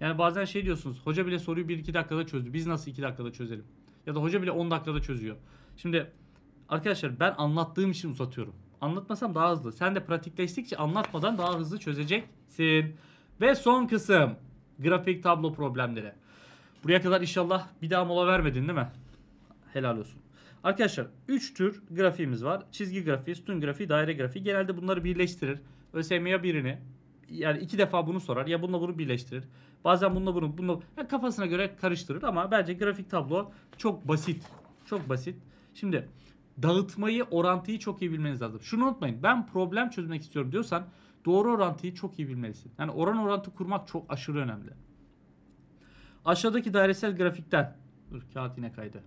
Yani bazen şey diyorsunuz hoca bile soruyu 1-2 dakikada çözdü. Biz nasıl 2 dakikada çözelim? Ya da hoca bile 10 dakikada çözüyor. Şimdi arkadaşlar ben anlattığım için uzatıyorum anlatmasam daha hızlı. Sen de pratikleştikçe anlatmadan daha hızlı çözeceksin. Ve son kısım. Grafik tablo problemleri. Buraya kadar inşallah bir daha mola vermedin değil mi? Helal olsun. Arkadaşlar 3 tür grafiğimiz var. Çizgi grafiği, sütun grafiği, daire grafiği. Genelde bunları birleştirir. ÖSYM ya birini yani iki defa bunu sorar ya bununla bunu birleştirir. Bazen bununla bunu bunu yani kafasına göre karıştırır ama bence grafik tablo çok basit. Çok basit. Şimdi dağıtmayı, orantıyı çok iyi bilmeniz lazım. Şunu unutmayın. Ben problem çözmek istiyorum diyorsan doğru orantıyı çok iyi bilmelisin. Yani oran orantı kurmak çok aşırı önemli. Aşağıdaki dairesel grafikten dur kağıt yine kaydı.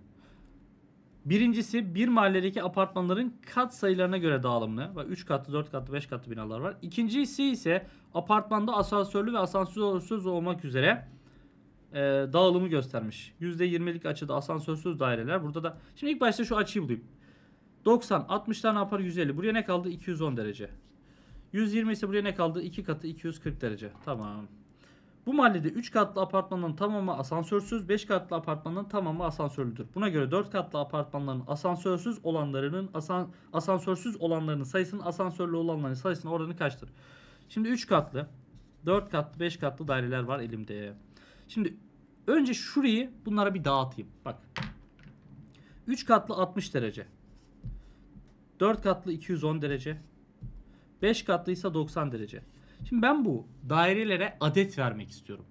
Birincisi bir mahalledeki apartmanların kat sayılarına göre dağılımlı. Bak 3 katlı, 4 katlı, 5 katlı binalar var. İkincisi ise apartmanda asansörlü ve asansörsüz olmak üzere e, dağılımı göstermiş. %20'lik açıda asansörsüz daireler. Burada da şimdi ilk başta şu açıyı bulayım. 90 60'tan ne yapar? 150. Buraya ne kaldı? 210 derece. 120 ise buraya ne kaldı? 2 katı 240 derece. Tamam. Bu mahallede 3 katlı apartmanın tamamı asansörsüz, 5 katlı apartmanın tamamı asansörlüdür. Buna göre 4 katlı apartmanların asansörsüz olanlarının asan, asansörsüz olanlarının sayısının asansörlü olanların sayısının oranı kaçtır? Şimdi 3 katlı, 4 katlı, 5 katlı daireler var elimde. Şimdi önce şurayı bunlara bir dağıtayım. Bak. 3 katlı 60 derece. 4 katlı 210 derece. 5 katlıysa 90 derece. Şimdi ben bu dairelere adet vermek istiyorum.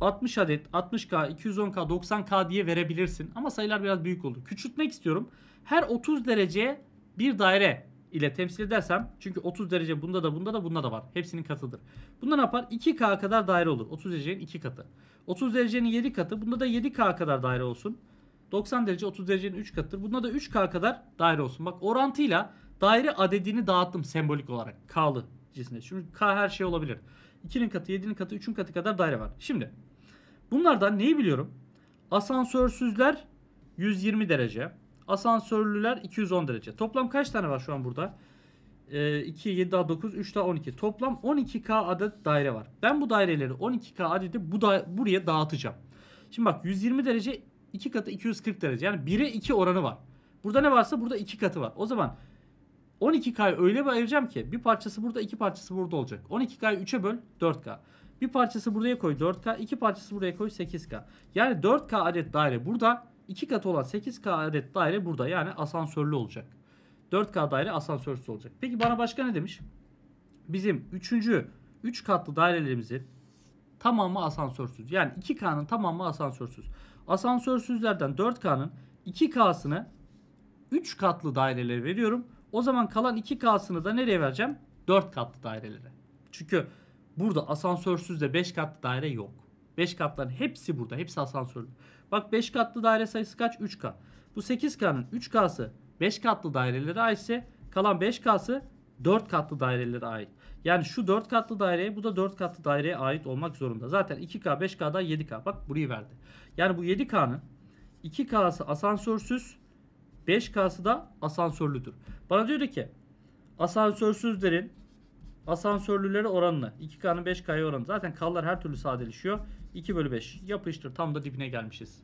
60 adet, 60K, 210K, 90K diye verebilirsin. Ama sayılar biraz büyük oldu. Küçültmek istiyorum. Her 30 derece bir daire ile temsil edersem çünkü 30 derece bunda da bunda da bunda da var. Hepsinin katıdır. Bunda ne yapar? 2K kadar daire olur. 30 derecenin 2 katı. 30 derecenin 7 katı. Bunda da 7K kadar daire olsun. 90 derece 30 derecenin 3 katıdır. Bunda da 3K kadar daire olsun. Bak orantıyla daire adedini dağıttım sembolik olarak. K'lı cinsinde. Çünkü K her şey olabilir. 2'nin katı, 7'nin katı, 3'ün katı kadar daire var. Şimdi bunlardan neyi biliyorum? Asansörsüzler 120 derece. Asansörlüler 210 derece. Toplam kaç tane var şu an burada? E, 2, 7 daha 9, 3 daha 12. Toplam 12K adet daire var. Ben bu daireleri 12K adedi bu da, buraya dağıtacağım. Şimdi bak 120 derece 2 katı 240 derece. Yani 1'e 2 oranı var. Burada ne varsa burada 2 katı var. O zaman 12K'yı öyle bir ayıracağım ki bir parçası burada iki parçası burada olacak. 12K'yı 3'e böl 4K. Bir parçası buraya koy 4K. iki parçası buraya koy 8K. Yani 4K adet daire burada. 2 katı olan 8K adet daire burada. Yani asansörlü olacak. 4K daire asansörsüz olacak. Peki bana başka ne demiş? Bizim 3. 3 katlı dairelerimizin tamamı asansörsüz. Yani 2K'nın tamamı asansörsüz. Asansörsüzlerden 4K'nın 2K'sını 3 katlı dairelere veriyorum. O zaman kalan 2K'sını da nereye vereceğim? 4 katlı dairelere. Çünkü burada asansörsüzde 5 katlı daire yok. 5 katların hepsi burada. Hepsi asansörlü. Bak 5 katlı daire sayısı kaç? 3K. Bu 8K'nın 3K'sı 5 katlı dairelere aitse kalan 5K'sı 4 katlı dairelere ait. Yani şu 4 katlı daireye bu da 4 katlı daireye ait olmak zorunda. Zaten 2K 5K'da 7K. Bak burayı verdi. Yani bu 7K'nın 2K'sı asansörsüz 5K'sı da asansörlüdür. Bana diyor ki asansörsüzlerin asansörlüleri oranını 2K'nın 5K'ya oranı. Zaten K'lar her türlü sadeleşiyor. 2 bölü 5 yapıştır tam da dibine gelmişiz.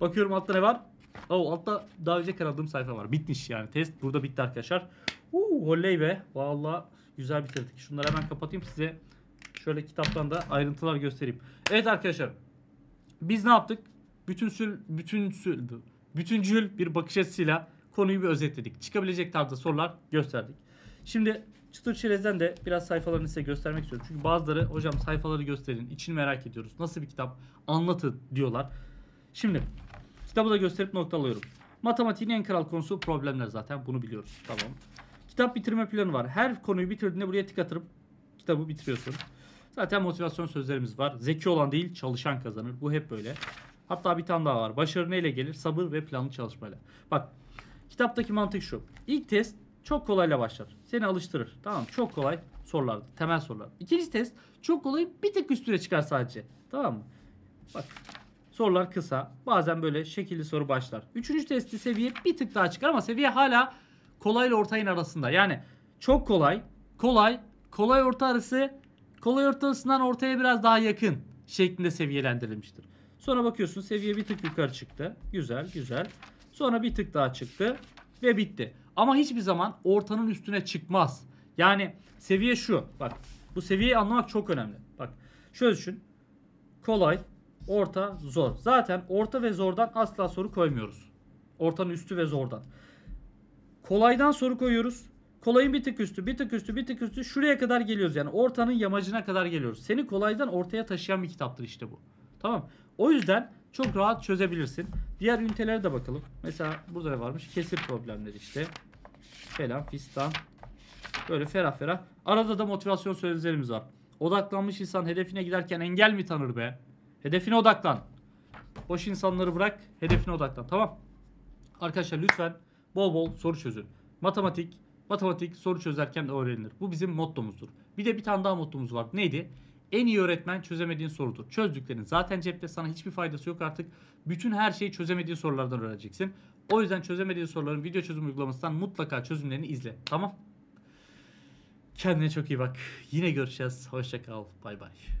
Bakıyorum altta ne var? Oo, altta daha önce karaladığım sayfa var. Bitmiş yani test burada bitti arkadaşlar. Uuu holley be. Valla güzel bitirdik. Şunları hemen kapatayım size. Şöyle kitaptan da ayrıntılar göstereyim. Evet arkadaşlar. Biz ne yaptık? bütünsül, bütünsül, bütüncül bir bakış açısıyla konuyu bir özetledik. Çıkabilecek tarzda sorular gösterdik. Şimdi Çıtır Çerez'den de biraz sayfalarını size göstermek istiyorum. Çünkü bazıları hocam sayfaları gösterin, İçini merak ediyoruz. Nasıl bir kitap? Anlatın diyorlar. Şimdi kitabı da gösterip noktalıyorum. Matematiğin en kral konusu problemler zaten bunu biliyoruz. Tamam. Kitap bitirme planı var. Her konuyu bitirdiğinde buraya tık atırıp kitabı bitiriyorsun. Zaten motivasyon sözlerimiz var. Zeki olan değil çalışan kazanır. Bu hep böyle. Hatta bir tane daha var. Başarı neyle gelir? Sabır ve planlı çalışmayla. Bak kitaptaki mantık şu. İlk test çok kolayla başlar. Seni alıştırır. Tamam Çok kolay sorular, Temel sorular. İkinci test çok kolay bir tık üstüne çıkar sadece. Tamam mı? Bak sorular kısa. Bazen böyle şekilli soru başlar. Üçüncü testi seviye bir tık daha çıkar ama seviye hala kolay ile ortayın arasında. Yani çok kolay, kolay, kolay orta arası, kolay orta arasından ortaya biraz daha yakın şeklinde seviyelendirilmiştir. Sonra bakıyorsun seviye bir tık yukarı çıktı. Güzel güzel. Sonra bir tık daha çıktı ve bitti. Ama hiçbir zaman ortanın üstüne çıkmaz. Yani seviye şu. Bak bu seviyeyi anlamak çok önemli. Bak şöyle düşün. Kolay, orta, zor. Zaten orta ve zordan asla soru koymuyoruz. Ortanın üstü ve zordan. Kolaydan soru koyuyoruz. Kolayın bir tık üstü, bir tık üstü, bir tık üstü şuraya kadar geliyoruz. Yani ortanın yamacına kadar geliyoruz. Seni kolaydan ortaya taşıyan bir kitaptır işte bu. Tamam o yüzden çok rahat çözebilirsin. Diğer ünitelere de bakalım. Mesela burada ne varmış? Kesir problemleri işte. Falan fistan. Böyle ferah ferah. Arada da motivasyon sözlerimiz var. Odaklanmış insan hedefine giderken engel mi tanır be? Hedefine odaklan. Boş insanları bırak, hedefine odaklan. Tamam. Arkadaşlar lütfen bol bol soru çözün. Matematik, matematik soru çözerken öğrenilir. Bu bizim mottomuzdur. Bir de bir tane daha mottomuz var. Neydi? En iyi öğretmen çözemediğin sorudur. Çözdüklerin zaten cepte sana hiçbir faydası yok artık. Bütün her şeyi çözemediğin sorulardan öğreneceksin. O yüzden çözemediğin soruların video çözüm uygulamasından mutlaka çözümlerini izle. Tamam. Kendine çok iyi bak. Yine görüşeceğiz. Hoşça kal. Bay bay.